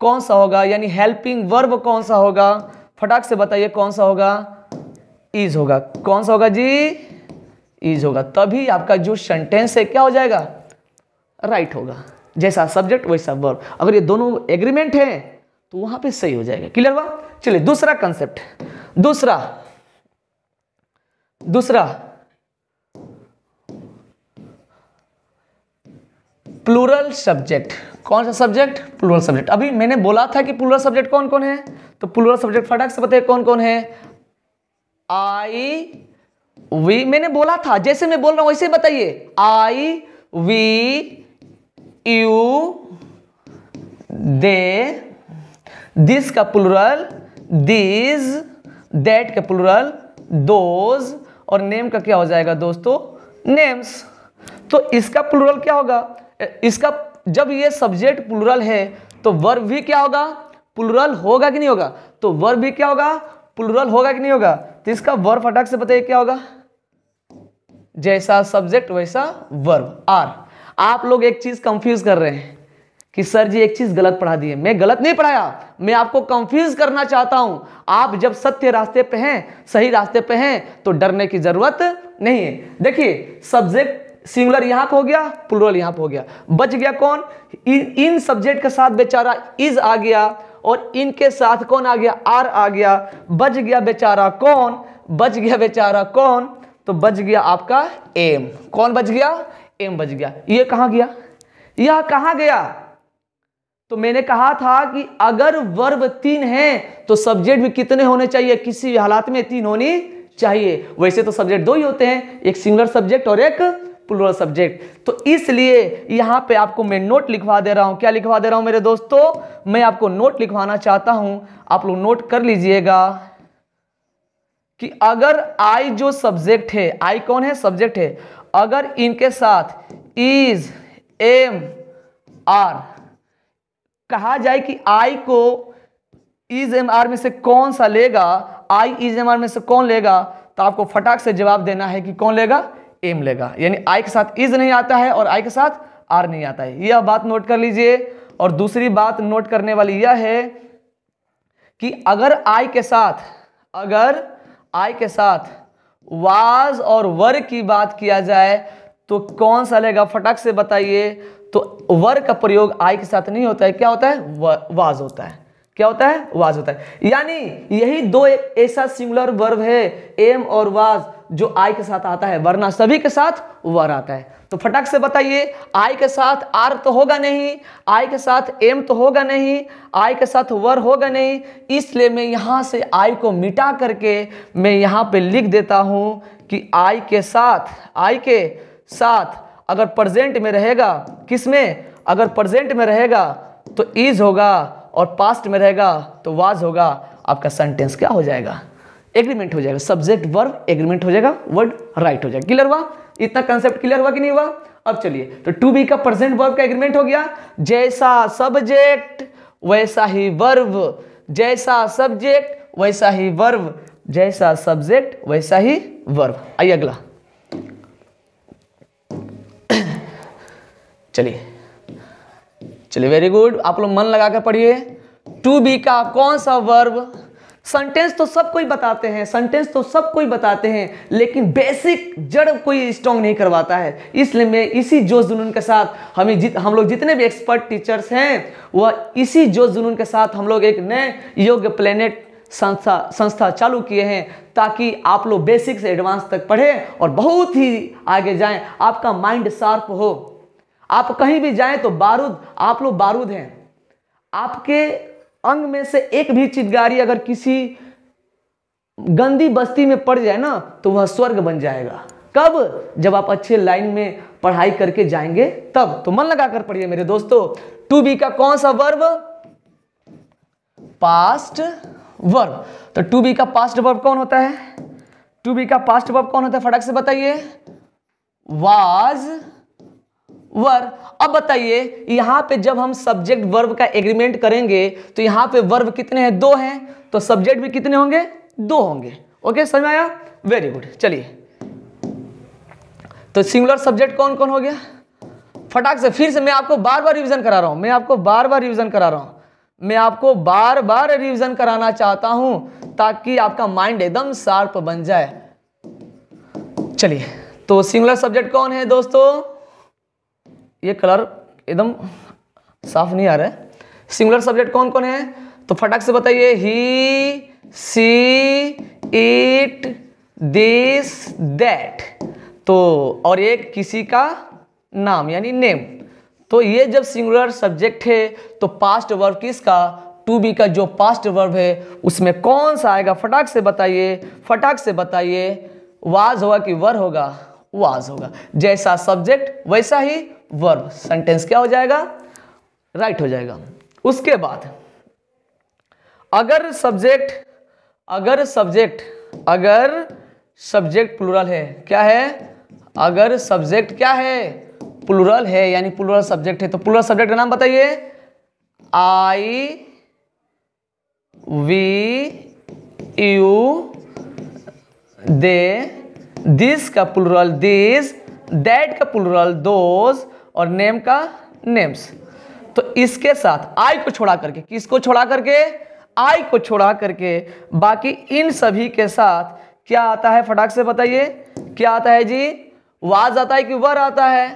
कौन सा होगा यानी हेल्पिंग वर्ब कौन सा होगा फटाक से बताइए कौन सा होगा इज होगा कौन सा होगा जी इज होगा तभी आपका जो सेंटेंस है क्या हो जाएगा राइट right होगा जैसा सब्जेक्ट वैसा वर्ब अगर ये दोनों एग्रीमेंट है तो वहां पे सही हो जाएगा क्लियर हुआ चलिए दूसरा कंसेप्ट दूसरा दूसरा प्लूरल सब्जेक्ट कौन सा सब्जेक्ट प्लूरल सब्जेक्ट अभी मैंने बोला था कि प्लूरल सब्जेक्ट कौन कौन है तो प्लूरल सब्जेक्ट फटाक से बताइए कौन कौन है आई वी मैंने बोला था जैसे मैं बोल रहा हूं वैसे बताइए I we you they this का प्लूरल दिस दैट का प्लूरल दोज और नेम का क्या हो जाएगा दोस्तों नेम्स तो इसका प्लूरल क्या होगा इसका जब ये सब्जेक्ट प्लूरल है तो वर्ब भी क्या होगा प्लूरल होगा कि नहीं होगा तो वर्ब भी क्या होगा प्लूरल होगा कि नहीं होगा तो इसका वर्ब फटाक से बताइए क्या होगा जैसा सब्जेक्ट वैसा वर्ब आर आप लोग एक चीज कंफ्यूज कर रहे हैं कि सर जी एक चीज गलत पढ़ा दी है मैं गलत नहीं पढ़ाया मैं आपको कंफ्यूज करना चाहता हूं आप जब सत्य रास्ते पे हैं सही रास्ते पे हैं तो डरने की जरूरत नहीं है देखिए सब्जेक्ट सिंगुलर यहां पर हो गया प्लुरल यहां पर हो गया बच गया कौन इन इन सब्जेक्ट के साथ बेचारा इज आ गया और इनके साथ कौन आ गया आर आ गया बच गया बेचारा कौन बच गया बेचारा कौन तो बच गया आपका एम कौन बच गया एम बज गया ये कहा गया यह कहा गया तो मैंने कहा था कि अगर वर्ब तीन है तो सब्जेक्ट भी कितने होने चाहिए किसी भी हालात में तीन होनी चाहिए वैसे तो सब्जेक्ट दो ही होते हैं एक सिंगलर सब्जेक्ट और एक प्लूरल सब्जेक्ट तो इसलिए यहां पे आपको मैं नोट लिखवा दे रहा हूं क्या लिखवा दे रहा हूं मेरे दोस्तों मैं आपको नोट लिखवाना चाहता हूं आप लोग नोट कर लीजिएगा कि अगर आई जो सब्जेक्ट है आई कौन है सब्जेक्ट है अगर इनके साथ इज एम आर कहा जाए कि आई को इज एम आर में से कौन सा लेगा आई इज एम आर में से कौन लेगा तो आपको फटाक से जवाब देना है कि कौन लेगा एम लेगा यानी आई के साथ इज नहीं आता है और आई के साथ आर नहीं आता है यह बात नोट कर लीजिए और दूसरी बात नोट करने वाली यह है कि अगर आई के साथ अगर आई के साथ वाज और वर की बात किया जाए तो कौन सा लेगा फटाक से बताइए तो वर का प्रयोग आई के साथ नहीं होता है क्या होता है वाज होता है क्या होता है वाज होता है यानी यही दो ऐसा सिंगुलर वर्ब है एम और वाज जो आई के साथ आता है वरना सभी के साथ वर आता है तो फटक से बताइए आई के साथ आर तो होगा नहीं आई के साथ एम तो होगा नहीं आई के साथ वर होगा नहीं इसलिए मैं यहाँ से आई को मिटा करके मैं यहाँ पे लिख देता हूँ कि आई के साथ आई के साथ अगर प्रजेंट में रहेगा किस में अगर प्रजेंट में रहेगा तो इज़ होगा और पास्ट में रहेगा तो वाज होगा आपका सेंटेंस क्या हो जाएगा एग्रीमेंट हो जाएगा सब्जेक्ट वर्ब एग्रीमेंट हो जाएगा वर्ड राइट हो जाएगा क्लियर हुआ इतना कंसेप्ट क्लियर हुआ कि नहीं हुआ अब चलिए तो टू बी का प्रेजेंट वर्ब का एग्रीमेंट हो गया जैसा सब्जेक्ट वैसा ही वर्ब जैसा सब्जेक्ट वैसा ही वर्ब जैसा सब्जेक्ट वैसा ही वर्ब आइए अगला चलिए चलिए वेरी गुड आप लोग मन लगा कर पढ़िए टू बी का कौन सा वर्ब सेंटेंस तो सब कोई बताते हैं सेंटेंस तो सब कोई बताते हैं लेकिन बेसिक जड़ कोई स्ट्रॉन्ग नहीं करवाता है इसलिए मैं इसी जोश जुनून के साथ हमें जित हम लोग जितने भी एक्सपर्ट टीचर्स हैं वह इसी जोश जुनून के साथ हम लोग एक नए योग्य प्लेनेट संस्था संस्था चालू किए हैं ताकि आप लोग बेसिक से एडवांस तक पढ़ें और बहुत ही आगे जाएं आपका माइंड शार्प हो आप कहीं भी जाएं तो बारूद आप लोग बारूद हैं आपके अंग में से एक भी चितगारी अगर किसी गंदी बस्ती में पड़ जाए ना तो वह स्वर्ग बन जाएगा कब जब आप अच्छे लाइन में पढ़ाई करके जाएंगे तब तो मन लगाकर पढ़िए मेरे दोस्तों टू बी का कौन सा वर्ब पास्ट वर्ब तो टू बी का पास्ट वर्ब कौन होता है टू बी का पास्ट वर्ब कौन होता है फटाक से बताइए वाज वर्ब अब बताइए यहां पे जब हम सब्जेक्ट वर्ब का एग्रीमेंट करेंगे तो यहां पे वर्ब कितने हैं दो हैं तो सब्जेक्ट भी कितने होंगे दो होंगे ओके समझ आया वेरी गुड चलिए तो सिंगुलर सब्जेक्ट कौन कौन हो गया फटाक से फिर से मैं आपको बार बार रिवीजन करा रहा हूं मैं आपको बार बार रिवीजन करा रहा हूं मैं आपको बार बार रिवीजन कराना चाहता हूं ताकि आपका माइंड एकदम शार्प बन जाए चलिए तो सिंगुलर सब्जेक्ट कौन है दोस्तों ये कलर एकदम साफ नहीं आ रहा है सिंगुलर सब्जेक्ट कौन कौन है तो फटाक से बताइए he she it this that तो और एक किसी का नाम यानी नेम तो ये जब सिंगुलर सब्जेक्ट है तो पास्ट वर्ब किसका टू बी का जो पास्ट वर्ब है उसमें कौन सा आएगा फटाक से बताइए फटाक से बताइए वाज होगा कि वर होगा वाज होगा जैसा सब्जेक्ट वैसा ही वर्ब सेंटेंस क्या हो जाएगा राइट right हो जाएगा उसके बाद अगर सब्जेक्ट अगर सब्जेक्ट अगर सब्जेक्ट प्लूरल है क्या है अगर सब्जेक्ट क्या है प्लूरल है यानी प्लूरल सब्जेक्ट है तो प्लूरल सब्जेक्ट का नाम बताइए I we you they this का प्लूरल दिस दैट का प्लूरल दोज और नेम का नेम्स तो इसके साथ आई को छोड़ा करके किसको छोड़ा करके आई को छोड़ा करके बाकी इन सभी के साथ क्या आता है फटाक से बताइए क्या आता है जी वाज आता है कि वर आता है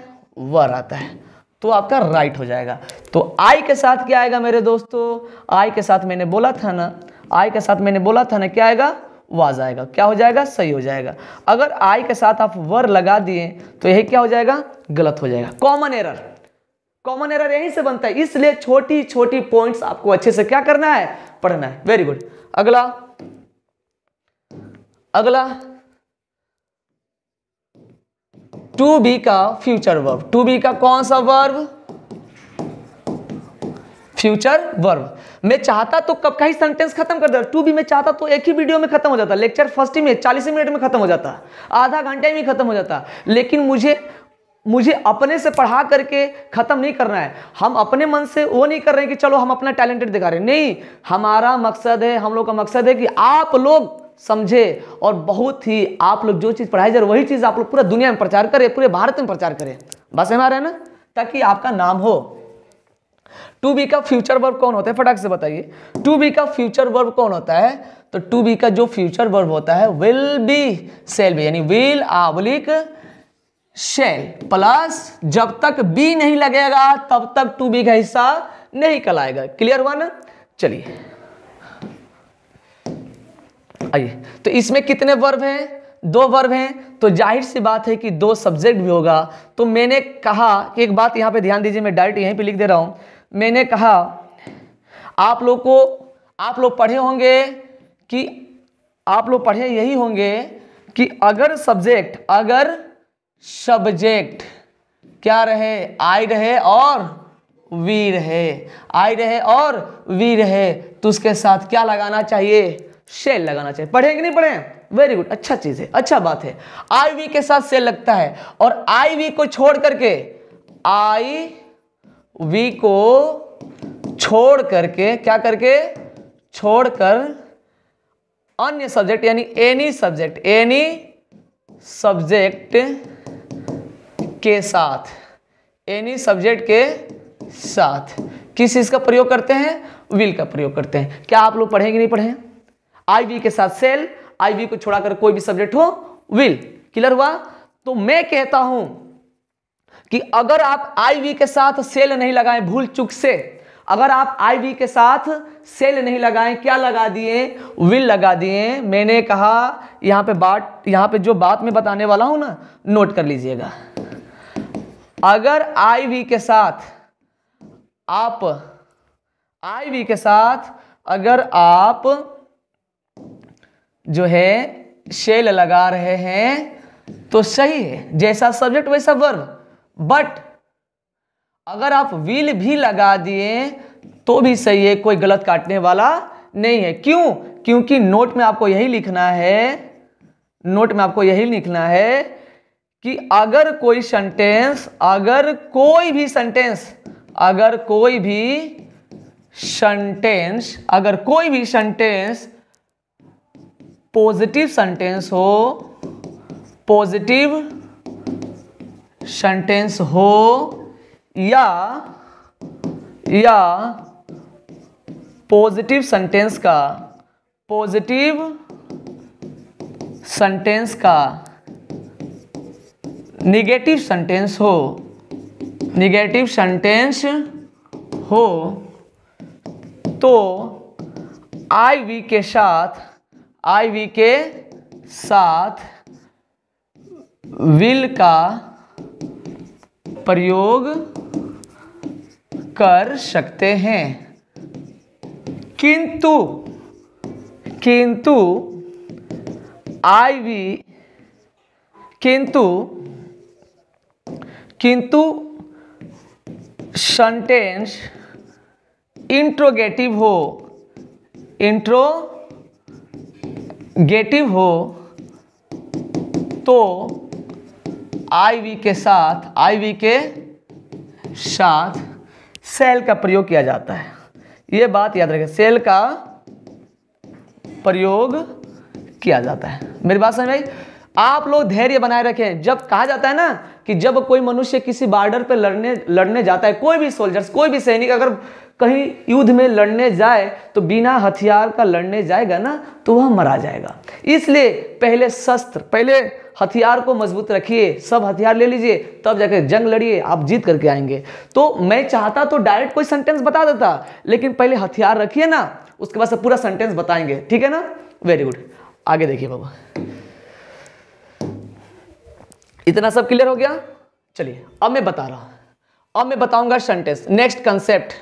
वर आता है तो आपका राइट हो जाएगा तो आई के साथ क्या आएगा मेरे दोस्तों आई के साथ मैंने बोला था ना आई के साथ मैंने बोला था ना क्या आएगा वो आ जाएगा क्या हो जाएगा सही हो जाएगा अगर आई के साथ आप वर लगा दिए तो यही क्या हो जाएगा गलत हो जाएगा कॉमन एरर कॉमन एरर यहीं से बनता है इसलिए छोटी छोटी पॉइंट्स आपको अच्छे से क्या करना है पढ़ना है वेरी गुड अगला अगला टू बी का फ्यूचर वर्ब टू बी का कौन सा वर्ब फ्यूचर वर्ब मैं चाहता तो कब का ही सेंटेंस खत्म कर देता टू भी मैं चाहता तो एक ही वीडियो में खत्म हो जाता लेक्चर फर्स्ट ही में चालीस मिनट में खत्म हो जाता आधा घंटे में खत्म हो जाता लेकिन मुझे मुझे अपने से पढ़ा करके ख़त्म नहीं करना है हम अपने मन से वो नहीं कर रहे हैं कि चलो हम अपना टैलेंटेड दिखा रहे हैं नहीं हमारा मकसद है हम लोग का मकसद है कि आप लोग समझे और बहुत ही आप लोग जो चीज़ पढ़ाई जा रही वही चीज़ आप लोग पूरा दुनिया में प्रचार करें पूरे भारत में प्रचार करें बस हमारा है ना ताकि आपका नाम हो टू बी का फ्यूचर वर्ब कौन होता है फटाक से बताइए टू बी का फ्यूचर वर्ब कौन होता है तो टू बी का जो फ्यूचर वर्ब होता है विल बी सेल बी यानी विल आवलिक शेल प्लस जब तक बी नहीं लगेगा तब तक टू बी का हिस्सा नहीं कलाएगा क्लियर हुआ ना चलिए आइए तो इसमें कितने वर्ब हैं दो वर्ब हैं तो जाहिर सी बात है कि दो सब्जेक्ट भी होगा तो मैंने कहा कि एक बात यहां पे ध्यान दीजिए मैं डायरेक्ट यहीं पे लिख दे रहा हूं मैंने कहा आप लोग को आप लोग पढ़े होंगे कि आप लोग पढ़े यही होंगे कि अगर सब्जेक्ट अगर सब्जेक्ट क्या रहे आई रहे और वी रहे आई रहे और वी रहे तो उसके साथ क्या लगाना चाहिए सेल लगाना चाहिए पढ़ेंगे कि नहीं पढ़ें वेरी गुड अच्छा चीज़ है अच्छा बात है आई वी के साथ सेल लगता है और आई वी को छोड़ करके आई v को छोड़ करके क्या करके छोड़कर अन्य सब्जेक्ट यानी एनी सब्जेक्ट एनी सब्जेक्ट के साथ एनी सब्जेक्ट के साथ किस चीज़ का प्रयोग करते हैं विल का प्रयोग करते हैं क्या आप लोग पढ़ेंगे नहीं पढ़े आई वी के साथ सेल आई वी को छोड़ाकर कोई भी सब्जेक्ट हो विल क्लियर हुआ तो मैं कहता हूं कि अगर आप आईवी के साथ सेल नहीं लगाएं भूल चुक से अगर आप आईवी के साथ सेल नहीं लगाएं क्या लगा दिए विल लगा दिए मैंने कहा यहां पे बात यहां पे जो बात मैं बताने वाला हूं ना नोट कर लीजिएगा अगर आईवी के साथ आप आईवी के साथ अगर आप जो है सेल लगा रहे हैं तो सही है जैसा सब्जेक्ट वैसा वर्ब बट अगर आप व्हील भी लगा दिए तो भी सही है कोई गलत काटने वाला नहीं है क्यों क्योंकि नोट में आपको यही लिखना है नोट में आपको यही लिखना है कि अगर कोई सेंटेंस अगर कोई भी सेंटेंस अगर कोई भी सेंटेंस अगर कोई भी सेंटेंस पॉजिटिव सेंटेंस हो पॉजिटिव सेंटेंस हो या या पॉजिटिव सेंटेंस का पॉजिटिव सेंटेंस का निगेटिव सेंटेंस हो निगेटिव सेंटेंस हो तो आई वी के साथ आई वी के साथ विल का प्रयोग कर सकते हैं किंतु किंतु आई वी किंतु किंतु सेंटेंस इंट्रोगेटिव हो इंट्रोगेटिव हो तो आईवी के साथ आईवी के साथ सेल का प्रयोग किया जाता है ये बात याद रखें सेल का प्रयोग किया जाता है मेरी बात समझ आई आप लोग धैर्य बनाए रखें जब कहा जाता है ना कि जब कोई मनुष्य किसी बॉर्डर पर लड़ने लड़ने जाता है कोई भी सोल्जर्स कोई भी सैनिक अगर कहीं युद्ध में लड़ने जाए तो बिना हथियार का लड़ने जाएगा ना तो वह मरा जाएगा इसलिए पहले शस्त्र पहले हथियार को मजबूत रखिए सब हथियार ले लीजिए तब जाकर जंग लड़िए आप जीत करके आएंगे तो मैं चाहता तो डायरेक्ट कोई सेंटेंस बता देता लेकिन पहले हथियार रखिए ना उसके बाद सब पूरा सेंटेंस बताएंगे ठीक है ना वेरी गुड आगे देखिए बाबा इतना सब क्लियर हो गया चलिए अब मैं बता रहा हूं अब मैं बताऊंगा sentence next concept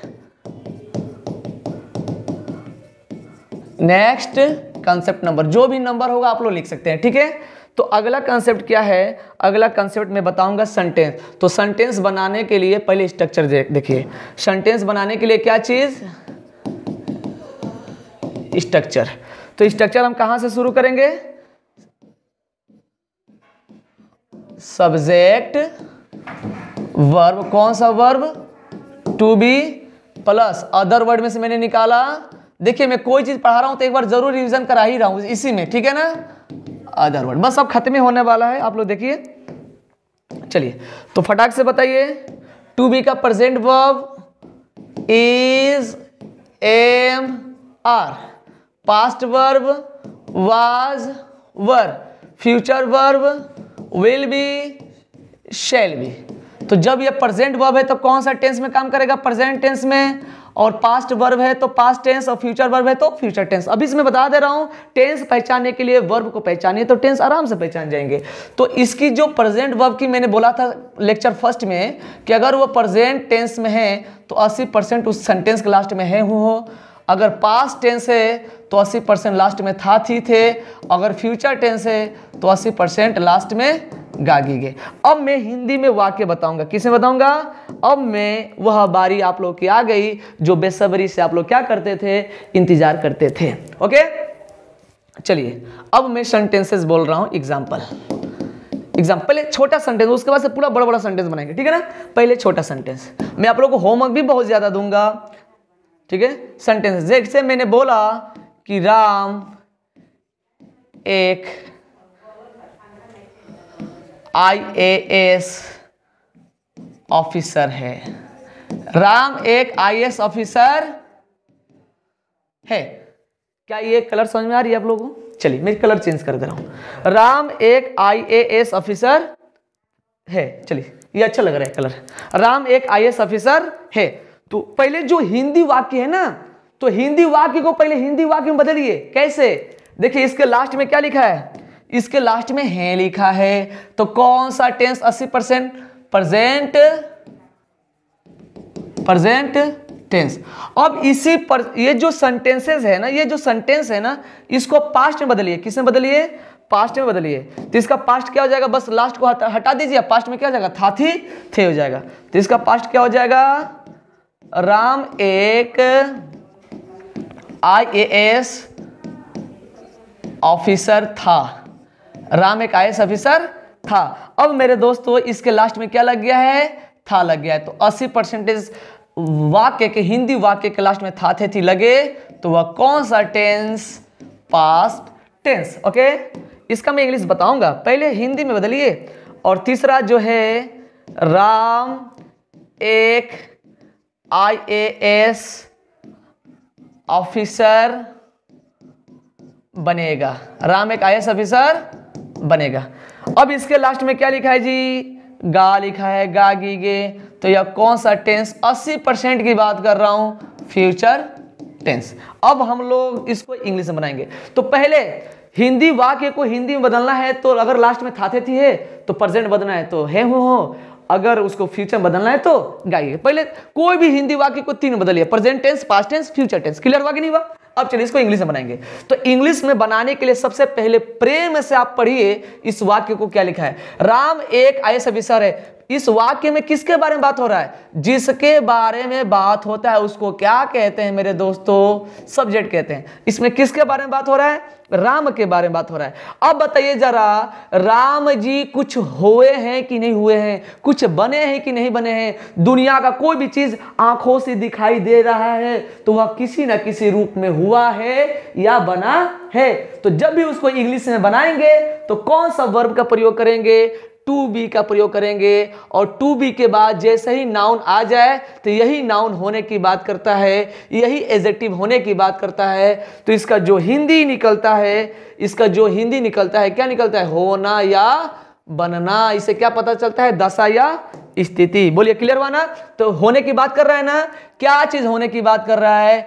next concept number जो भी नंबर होगा आप लोग लिख सकते हैं ठीक है तो अगला कंसेप्ट क्या है अगला कंसेप्ट मैं बताऊंगा सेंटेंस तो सेंटेंस बनाने के लिए पहले स्ट्रक्चर देखिए सेंटेंस बनाने के लिए क्या चीज़ स्ट्रक्चर तो स्ट्रक्चर हम कहां से शुरू करेंगे सब्जेक्ट वर्ब कौन सा verb to be plus other word में से मैंने निकाला देखिए मैं कोई चीज़ पढ़ा रहा हूं तो एक बार जरूर रिवीजन करा ही रहा हूं इसी में ठीक है ना अदर वर्ड बस अब खत्म होने वाला है आप लोग देखिए चलिए तो फटाक से बताइए टू बी का present verb is am are past verb was were future verb will be shall be तो जब ये प्रेजेंट वर्ब है तो कौन सा टेंस में काम करेगा प्रेजेंट टेंस में और पास्ट वर्ब है तो पास्ट टेंस और फ्यूचर वर्ब है तो फ्यूचर टेंस अभी इसमें बता दे रहा हूँ टेंस पहचानने के लिए वर्ब को पहचानिए तो टेंस आराम से पहचान जाएंगे तो इसकी जो प्रेजेंट वर्ब की मैंने बोला था लेक्चर फर्स्ट में कि अगर वो प्रेजेंट टेंस में है तो अस्सी परसेंट उस सेंटेंस के लास्ट में है हो अगर पास्ट टेंस है तो 80 परसेंट लास्ट में था थी थे अगर फ्यूचर टेंस है तो 80 परसेंट लास्ट में गागी गे अब मैं हिंदी में वाक्य बताऊंगा किसे बताऊंगा अब मैं वह बारी आप लोग की आ गई जो बेसब्री से आप लोग क्या करते थे इंतजार करते थे ओके चलिए अब मैं सेंटेंसेस बोल रहा हूं एग्जाम्पल एग्जाम्पल पहले छोटा सेंटेंस उसके बाद से पूरा बड़ा बड़ा सेंटेंस बनाएंगे ठीक है ना पहले छोटा सेंटेंस मैं आप लोग को होमवर्क भी बहुत ज़्यादा दूंगा ठीक है सेंटेंस जैसे मैंने बोला कि राम एक आईएएस ऑफिसर है राम एक आईएएस ऑफिसर है क्या ये कलर समझ में आ रही है आप लोगों को चलिए मैं कलर चेंज कर दे रहा हूं राम एक आईएएस ऑफिसर है चलिए ये अच्छा लग रहा है कलर राम एक आईएएस ऑफिसर है तो पहले जो हिंदी वाक्य है ना तो हिंदी वाक्य को पहले हिंदी वाक्य में बदलिए कैसे देखिए इसके लास्ट में क्या लिखा है इसके लास्ट में है लिखा है तो कौन सा tense 80 percent present present tense अब इसी पर ये जो सेंटेंसेस है ना ये जो सेंटेंस है ना इसको पास्ट में बदलिए किसने बदलिए पास्ट में बदलिए तो इसका पास्ट क्या हो जाएगा बस लास्ट को हटा, हटा दीजिए पास्ट में क्या हो जाएगा थी थे हो जाएगा तो इसका पास्ट क्या हो जाएगा राम एक एस ऑफिसर था राम एक आई ऑफिसर था अब मेरे दोस्तों इसके लास्ट में क्या लग गया है था लग गया है तो 80 परसेंटेज वाक्य के हिंदी वाक्य के लास्ट में था थे थी लगे तो वह कौन सा टेंस पास्ट टेंस ओके इसका मैं इंग्लिश बताऊंगा पहले हिंदी में बदलिए और तीसरा जो है राम एक आई ए एस ऑफिसर बनेगा राम एक आई ऑफिसर बनेगा अब इसके लास्ट में क्या लिखा है जी गा लिखा है गा गी गे तो यह कौन सा टेंस 80 परसेंट की बात कर रहा हूं फ्यूचर टेंस अब हम लोग इसको इंग्लिश में बनाएंगे तो पहले हिंदी वाक्य को हिंदी में बदलना है तो अगर लास्ट में थाते थी है तो प्रेजेंट बदलना है तो है हो अगर उसको फ्यूचर बदलना है तो गाइए पहले कोई भी हिंदी वाक्य को तीन बदलिए present tense past tense future tense clear हुआ कि नहीं हुआ अब चलिए इसको इंग्लिश में बनाएंगे तो इंग्लिश में बनाने के लिए सबसे पहले प्रेम से आप पढ़िए इस वाक्य को क्या लिखा है राम एक आयस अफिसर है इस वाक्य में किसके बारे में बात हो रहा है जिसके बारे में बात होता है उसको क्या कहते हैं मेरे दोस्तों सब्जेक्ट कहते हैं इसमें किसके बारे में बात हो रहा है राम के बारे में बात हो रहा है अब बताइए जरा राम जी कुछ हुए हैं कि नहीं हुए हैं कुछ बने हैं कि नहीं बने हैं दुनिया का कोई भी चीज आंखों से दिखाई दे रहा है तो वह किसी ना किसी रूप में हुआ है या बना है तो जब भी उसको इंग्लिश में बनाएंगे तो कौन सा वर्ब का प्रयोग करेंगे टू बी का प्रयोग करेंगे और टू बी के बाद जैसे ही नाउन आ जाए तो यही नाउन होने की बात करता है यही एजेक्टिव होने की बात करता है तो इसका जो हिंदी निकलता है इसका जो हिंदी निकलता है क्या निकलता है होना या बनना इसे क्या पता चलता है दशा या स्थिति बोलिए क्लियर हुआ ना तो होने की बात कर रहा है ना क्या चीज होने की बात कर रहा है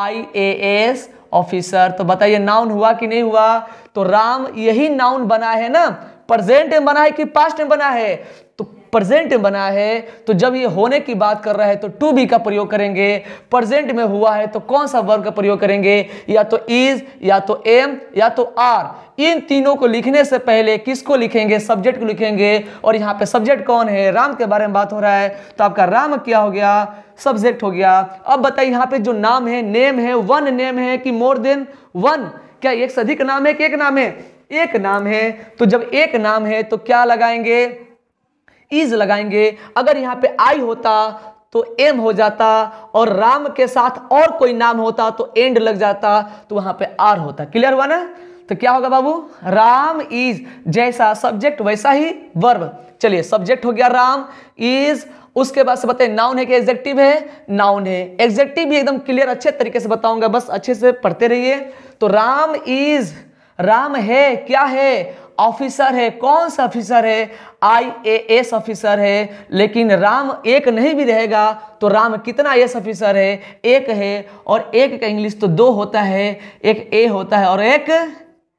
आई ए एस ऑफिसर तो बताइए नाउन हुआ कि नहीं हुआ तो राम यही नाउन बना है ना प्रेजेंट टाइम बना है कि पास्ट टाइम बना है तो प्रेजेंट टाइम बना है तो जब ये होने की बात कर रहा है तो टू बी का प्रयोग करेंगे प्रेजेंट में हुआ है तो कौन सा वर्ग का प्रयोग करेंगे या तो इज या तो एम या तो आर इन तीनों को लिखने से पहले किसको लिखेंगे सब्जेक्ट को लिखेंगे और यहाँ पे सब्जेक्ट कौन है राम के बारे में बात हो रहा है तो आपका राम क्या हो गया सब्जेक्ट हो गया अब बताइए यहाँ पे जो नाम है नेम है वन नेम है कि मोर देन वन क्या एक से अधिक नाम है कि एक नाम है एक नाम है तो जब एक नाम है तो क्या लगाएंगे इज लगाएंगे अगर यहां पे आई होता तो एम हो जाता और राम के साथ और कोई नाम होता तो एंड लग जाता तो वहां पे आर होता क्लियर हुआ ना तो क्या होगा बाबू राम इज जैसा सब्जेक्ट वैसा ही वर्ब चलिए सब्जेक्ट हो गया राम इज उसके बाद से बताए नाउन है कि एग्जेक्टिव है नाउन है एग्जेक्टिव भी एकदम क्लियर अच्छे तरीके से बताऊंगा बस अच्छे से पढ़ते रहिए तो राम इज राम है क्या है ऑफिसर है कौन सा ऑफिसर है आई ए एस ऑफिसर है लेकिन राम एक नहीं भी रहेगा तो राम कितना एस ऑफिसर है एक है और एक का इंग्लिश तो दो होता है एक ए होता है और एक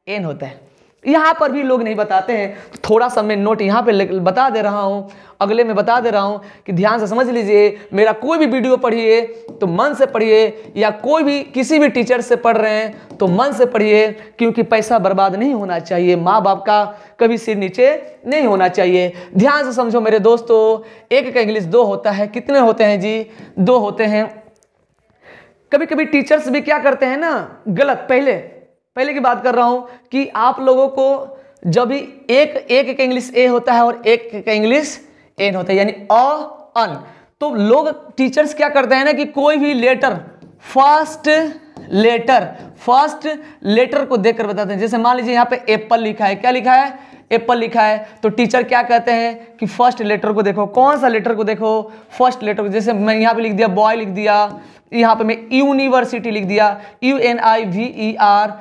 एन होता है यहाँ पर भी लोग नहीं बताते हैं तो थोड़ा सा मैं नोट यहाँ पे बता दे रहा हूँ अगले में बता दे रहा हूँ कि ध्यान से समझ लीजिए मेरा कोई भी वीडियो पढ़िए तो मन से पढ़िए या कोई भी किसी भी टीचर से पढ़ रहे हैं तो मन से पढ़िए क्योंकि पैसा बर्बाद नहीं होना चाहिए माँ बाप का कभी सिर नीचे नहीं होना चाहिए ध्यान से समझो मेरे दोस्तों एक का इंग्लिश दो होता है कितने होते हैं जी दो होते हैं कभी कभी टीचर्स भी क्या करते हैं ना गलत पहले पहले की बात कर रहा हूं कि आप लोगों को जब भी एक एक का इंग्लिश ए होता है और एक का इंग्लिश एन होता है यानी अ अन तो लोग टीचर्स क्या करते हैं ना कि कोई भी letter first letter first letter को देखकर बताते हैं जैसे मान लीजिए यहाँ पे एप्पल लिखा है क्या लिखा है एप्पल लिखा है तो टीचर क्या कहते हैं कि फर्स्ट लेटर को देखो कौन सा लेटर को देखो फर्स्ट लेटर को जैसे मैं यहाँ पे लिख दिया बॉय लिख दिया यहां पे मैं यूनिवर्सिटी लिख दिया U N I V E R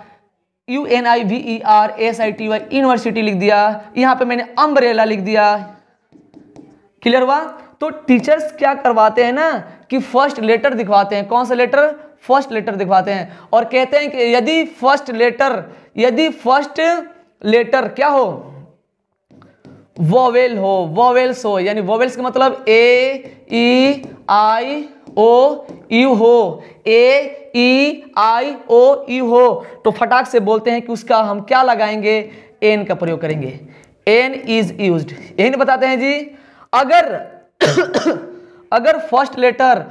U N I V E R S I T Y university लिख दिया यहाँ पे मैंने अम्बरेला लिख दिया क्लियर हुआ तो टीचर्स क्या करवाते हैं ना कि फर्स्ट लेटर दिखवाते हैं कौन सा लेटर फर्स्ट लेटर दिखवाते हैं और कहते हैं कि यदि फर्स्ट लेटर यदि फर्स्ट लेटर क्या हो वोवेल हो वोवेल्स हो यानी वोवेल्स का मतलब ए ई आई ओ यू हो ए ई आई ओ यू हो तो फटाक से बोलते हैं कि उसका हम क्या लगाएंगे एन का प्रयोग करेंगे एन इज यूज एन बताते हैं जी अगर अगर first letter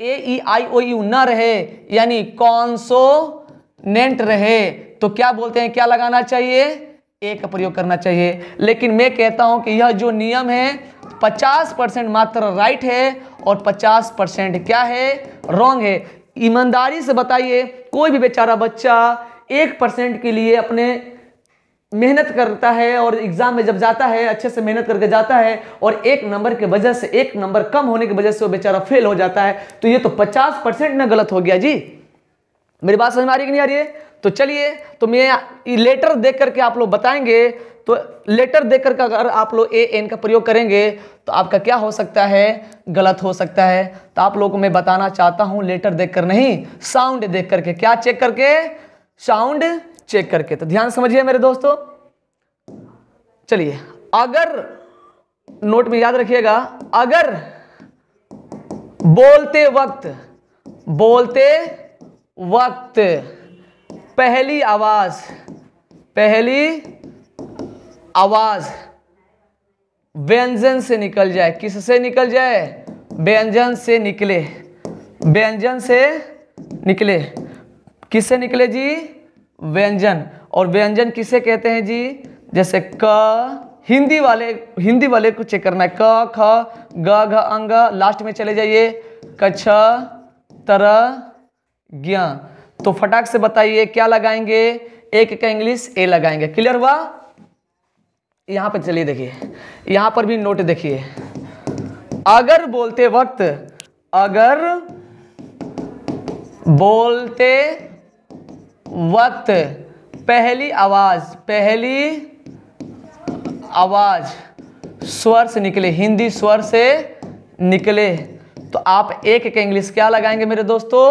A E I O U ना रहे यानी कॉन्सोनेंट रहे तो क्या बोलते हैं क्या लगाना चाहिए ए का प्रयोग करना चाहिए लेकिन मैं कहता हूं कि यह जो नियम है 50 परसेंट मात्र राइट है और 50 परसेंट क्या है रॉन्ग है ईमानदारी से बताइए कोई भी बेचारा बच्चा एक परसेंट के लिए अपने मेहनत करता है और एग्ज़ाम में जब जाता है अच्छे से मेहनत करके जाता है और एक नंबर के वजह से एक नंबर कम होने की वजह से वो बेचारा फेल हो जाता है तो ये तो पचास परसेंट ना गलत हो गया जी मेरी बात समझ में आ रही है कि नहीं आ रही है तो चलिए तो मैं लेटर देख करके आप लोग बताएंगे तो लेटर देकर का अगर आप लोग ए एन का प्रयोग करेंगे तो आपका क्या हो सकता है गलत हो सकता है तो आप लोगों को मैं बताना चाहता हूं लेटर देखकर नहीं साउंड देख करके क्या चेक करके साउंड चेक करके तो ध्यान समझिए मेरे दोस्तों चलिए अगर नोट में याद रखिएगा अगर बोलते वक्त बोलते वक्त पहली आवाज पहली आवाज व्यंजन से निकल जाए किससे निकल जाए व्यंजन से निकले व्यंजन से निकले किससे निकले जी व्यंजन और व्यंजन किसे कहते हैं जी जैसे क हिंदी वाले हिंदी वाले को चेक करना है क ख ग घ अंग लास्ट में चले जाइए कछ तर ज्ञ तो फटाक से बताइए क्या लगाएंगे एक का इंग्लिश ए लगाएंगे क्लियर हुआ यहाँ पर चलिए देखिए यहाँ पर भी नोट देखिए अगर बोलते वक्त अगर बोलते वक्त पहली आवाज़ पहली आवाज़ स्वर से निकले हिंदी स्वर से निकले तो आप एक के इंग्लिश क्या लगाएंगे मेरे दोस्तों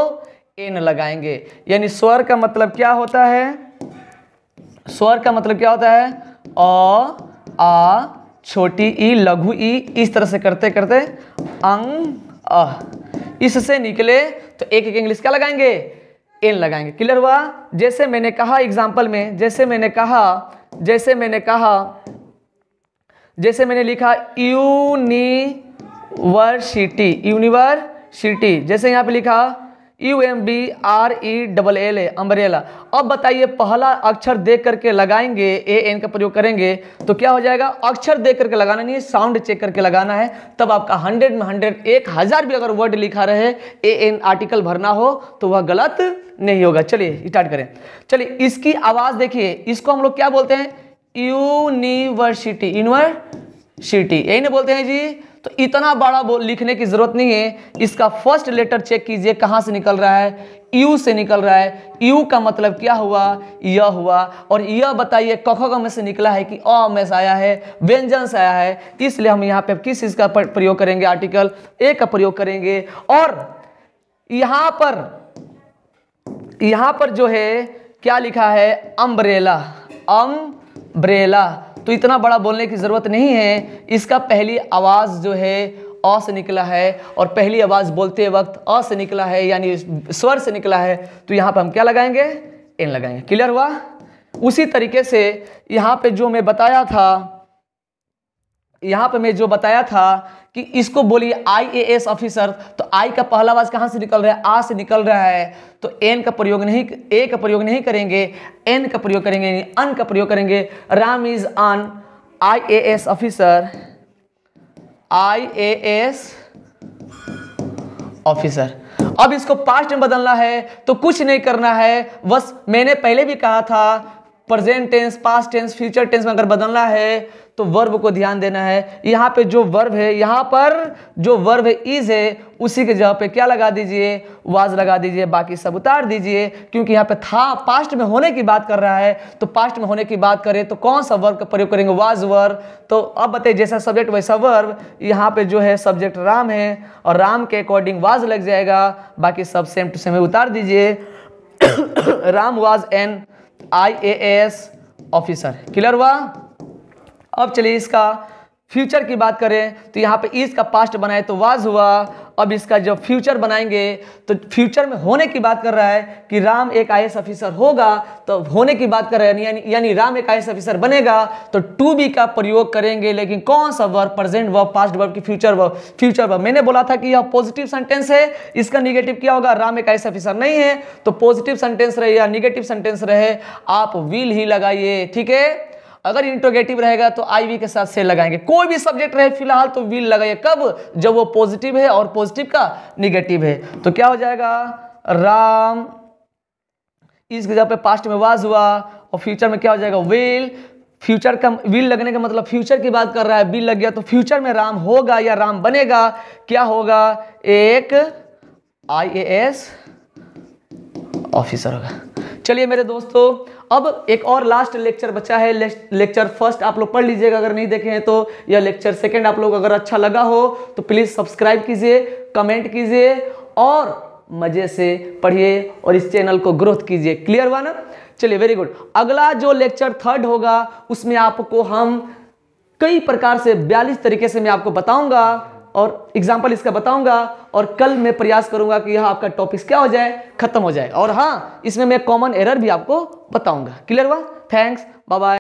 एन लगाएंगे यानी स्वर का मतलब क्या होता है स्वर का मतलब क्या होता है और आ छोटी ई लघु ई इस तरह से करते करते अंग अ इससे निकले तो एक एक इंग्लिश क्या लगाएंगे एन लगाएंगे क्लियर हुआ जैसे मैंने कहा एग्जाम्पल में जैसे मैंने कहा जैसे मैंने कहा जैसे मैंने लिखा यूनिवर्सिटी यूनिवर्सिटी जैसे यहां पे लिखा U M B R E double L A umbrella अब बताइए पहला अक्षर दे करके लगाएंगे ए एन का प्रयोग करेंगे तो क्या हो जाएगा अक्षर दे करके लगाना नहीं है साउंड चेक करके लगाना है तब आपका हंड्रेड में हंड्रेड एक हज़ार भी अगर वर्ड लिखा रहे ए एन आर्टिकल भरना हो तो वह गलत नहीं होगा चलिए स्टार्ट करें चलिए इसकी आवाज़ देखिए इसको हम लोग क्या बोलते हैं यूनिवर्सिटी यूनिवर्सिटी यही ना बोलते हैं जी तो इतना बड़ा बोल लिखने की ज़रूरत नहीं है इसका फर्स्ट लेटर चेक कीजिए कहाँ से निकल रहा है यू से निकल रहा है यू का मतलब क्या हुआ यह हुआ और यह बताइए कखो में से निकला है कि अ में से आया है व्यंजन से आया है इसलिए हम यहाँ पे किस चीज़ का प्रयोग करेंगे आर्टिकल ए का प्रयोग करेंगे और यहाँ पर यहाँ पर जो है क्या लिखा है अम्ब्रेला अम्ब्रेला तो इतना बड़ा बोलने की ज़रूरत नहीं है इसका पहली आवाज़ जो है अ से निकला है और पहली आवाज़ बोलते वक्त अ से निकला है यानी स्वर से निकला है तो यहाँ पर हम क्या लगाएंगे एन लगाएंगे क्लियर हुआ उसी तरीके से यहाँ पर जो मैं बताया था यहाँ पर मैं जो बताया था कि इसको बोलिए आईएएस ऑफिसर तो आई का पहला आवाज कहाँ से निकल रहा है आ से निकल रहा है तो एन का प्रयोग नहीं ए का प्रयोग नहीं करेंगे एन का प्रयोग करेंगे अन का प्रयोग करेंगे Ram is an IAS officer IAS officer अब इसको पास्ट में बदलना है तो कुछ नहीं करना है बस मैंने पहले भी कहा था present tense past tense future tense में अगर बदलना है तो वर्ब को ध्यान देना है यहाँ पे जो वर्ब है यहाँ पर जो वर्ब इज है उसी के जगह पे क्या लगा दीजिए वाज लगा दीजिए बाकी सब उतार दीजिए क्योंकि यहाँ पे था पास्ट में होने की बात कर रहा है तो पास्ट में होने की बात करें तो कौन सा वर्ब का प्रयोग करेंगे वाज वर्ब तो अब बताइए जैसा सब्जेक्ट वैसा वर्ब यहाँ पे जो है सब्जेक्ट राम है और राम के अकॉर्डिंग वाज लग जाएगा बाकी सब सेम टू सेम उतार दीजिए Ram was an S officer clear हुआ अब चलिए इसका फ्यूचर की बात करें तो यहाँ पे ईज का पास्ट बनाए तो वाज हुआ अब इसका जब फ्यूचर बनाएंगे तो फ्यूचर में होने की बात कर रहा है कि राम एक आई ऑफिसर होगा तो होने की बात कर रहा है यानी यानी राम एक आई ऑफिसर बनेगा तो टू बी का प्रयोग करेंगे लेकिन कौन सा verb present verb past verb की फ्यूचर वर्ब फ्यूचर वर्ब मैंने बोला था कि यह पॉजिटिव सेंटेंस है इसका निगेटिव क्या होगा राम एक आई ऑफिसर नहीं है तो पॉजिटिव सेंटेंस रहे या निगेटिव सेंटेंस रहे आप विल ही लगाइए ठीक है अगर इंट्रोगेटिव रहेगा तो आई वी के साथ से लगाएंगे कोई भी सब्जेक्ट रहे फिलहाल तो विल लगाइए कब जब वो पॉजिटिव है और पॉजिटिव का निगेटिव है तो क्या हो जाएगा राम इस जगह पे पास्ट में वाज हुआ और फ्यूचर में क्या हो जाएगा विल फ्यूचर का विल लगने का मतलब फ्यूचर की बात कर रहा है विल लग गया तो फ्यूचर में राम होगा या राम बनेगा क्या होगा एक आई ऑफिसर होगा चलिए मेरे दोस्तों अब एक और लास्ट लेक्चर बचा है लेक्चर फर्स्ट आप लोग पढ़ लीजिएगा अगर नहीं देखे हैं तो या लेक्चर सेकंड आप लोग अगर अच्छा लगा हो तो प्लीज़ सब्सक्राइब कीजिए कमेंट कीजिए और मज़े से पढ़िए और इस चैनल को ग्रोथ कीजिए क्लियर वन चलिए वेरी गुड अगला जो लेक्चर थर्ड होगा उसमें आपको हम कई प्रकार से बयालीस तरीके से मैं आपको बताऊंगा और एग्जाम्पल इसका बताऊंगा और कल मैं प्रयास करूंगा कि यह आपका टॉपिक क्या हो जाए खत्म हो जाए और हाँ इसमें मैं कॉमन एरर भी आपको बताऊंगा क्लियर हुआ थैंक्स बाय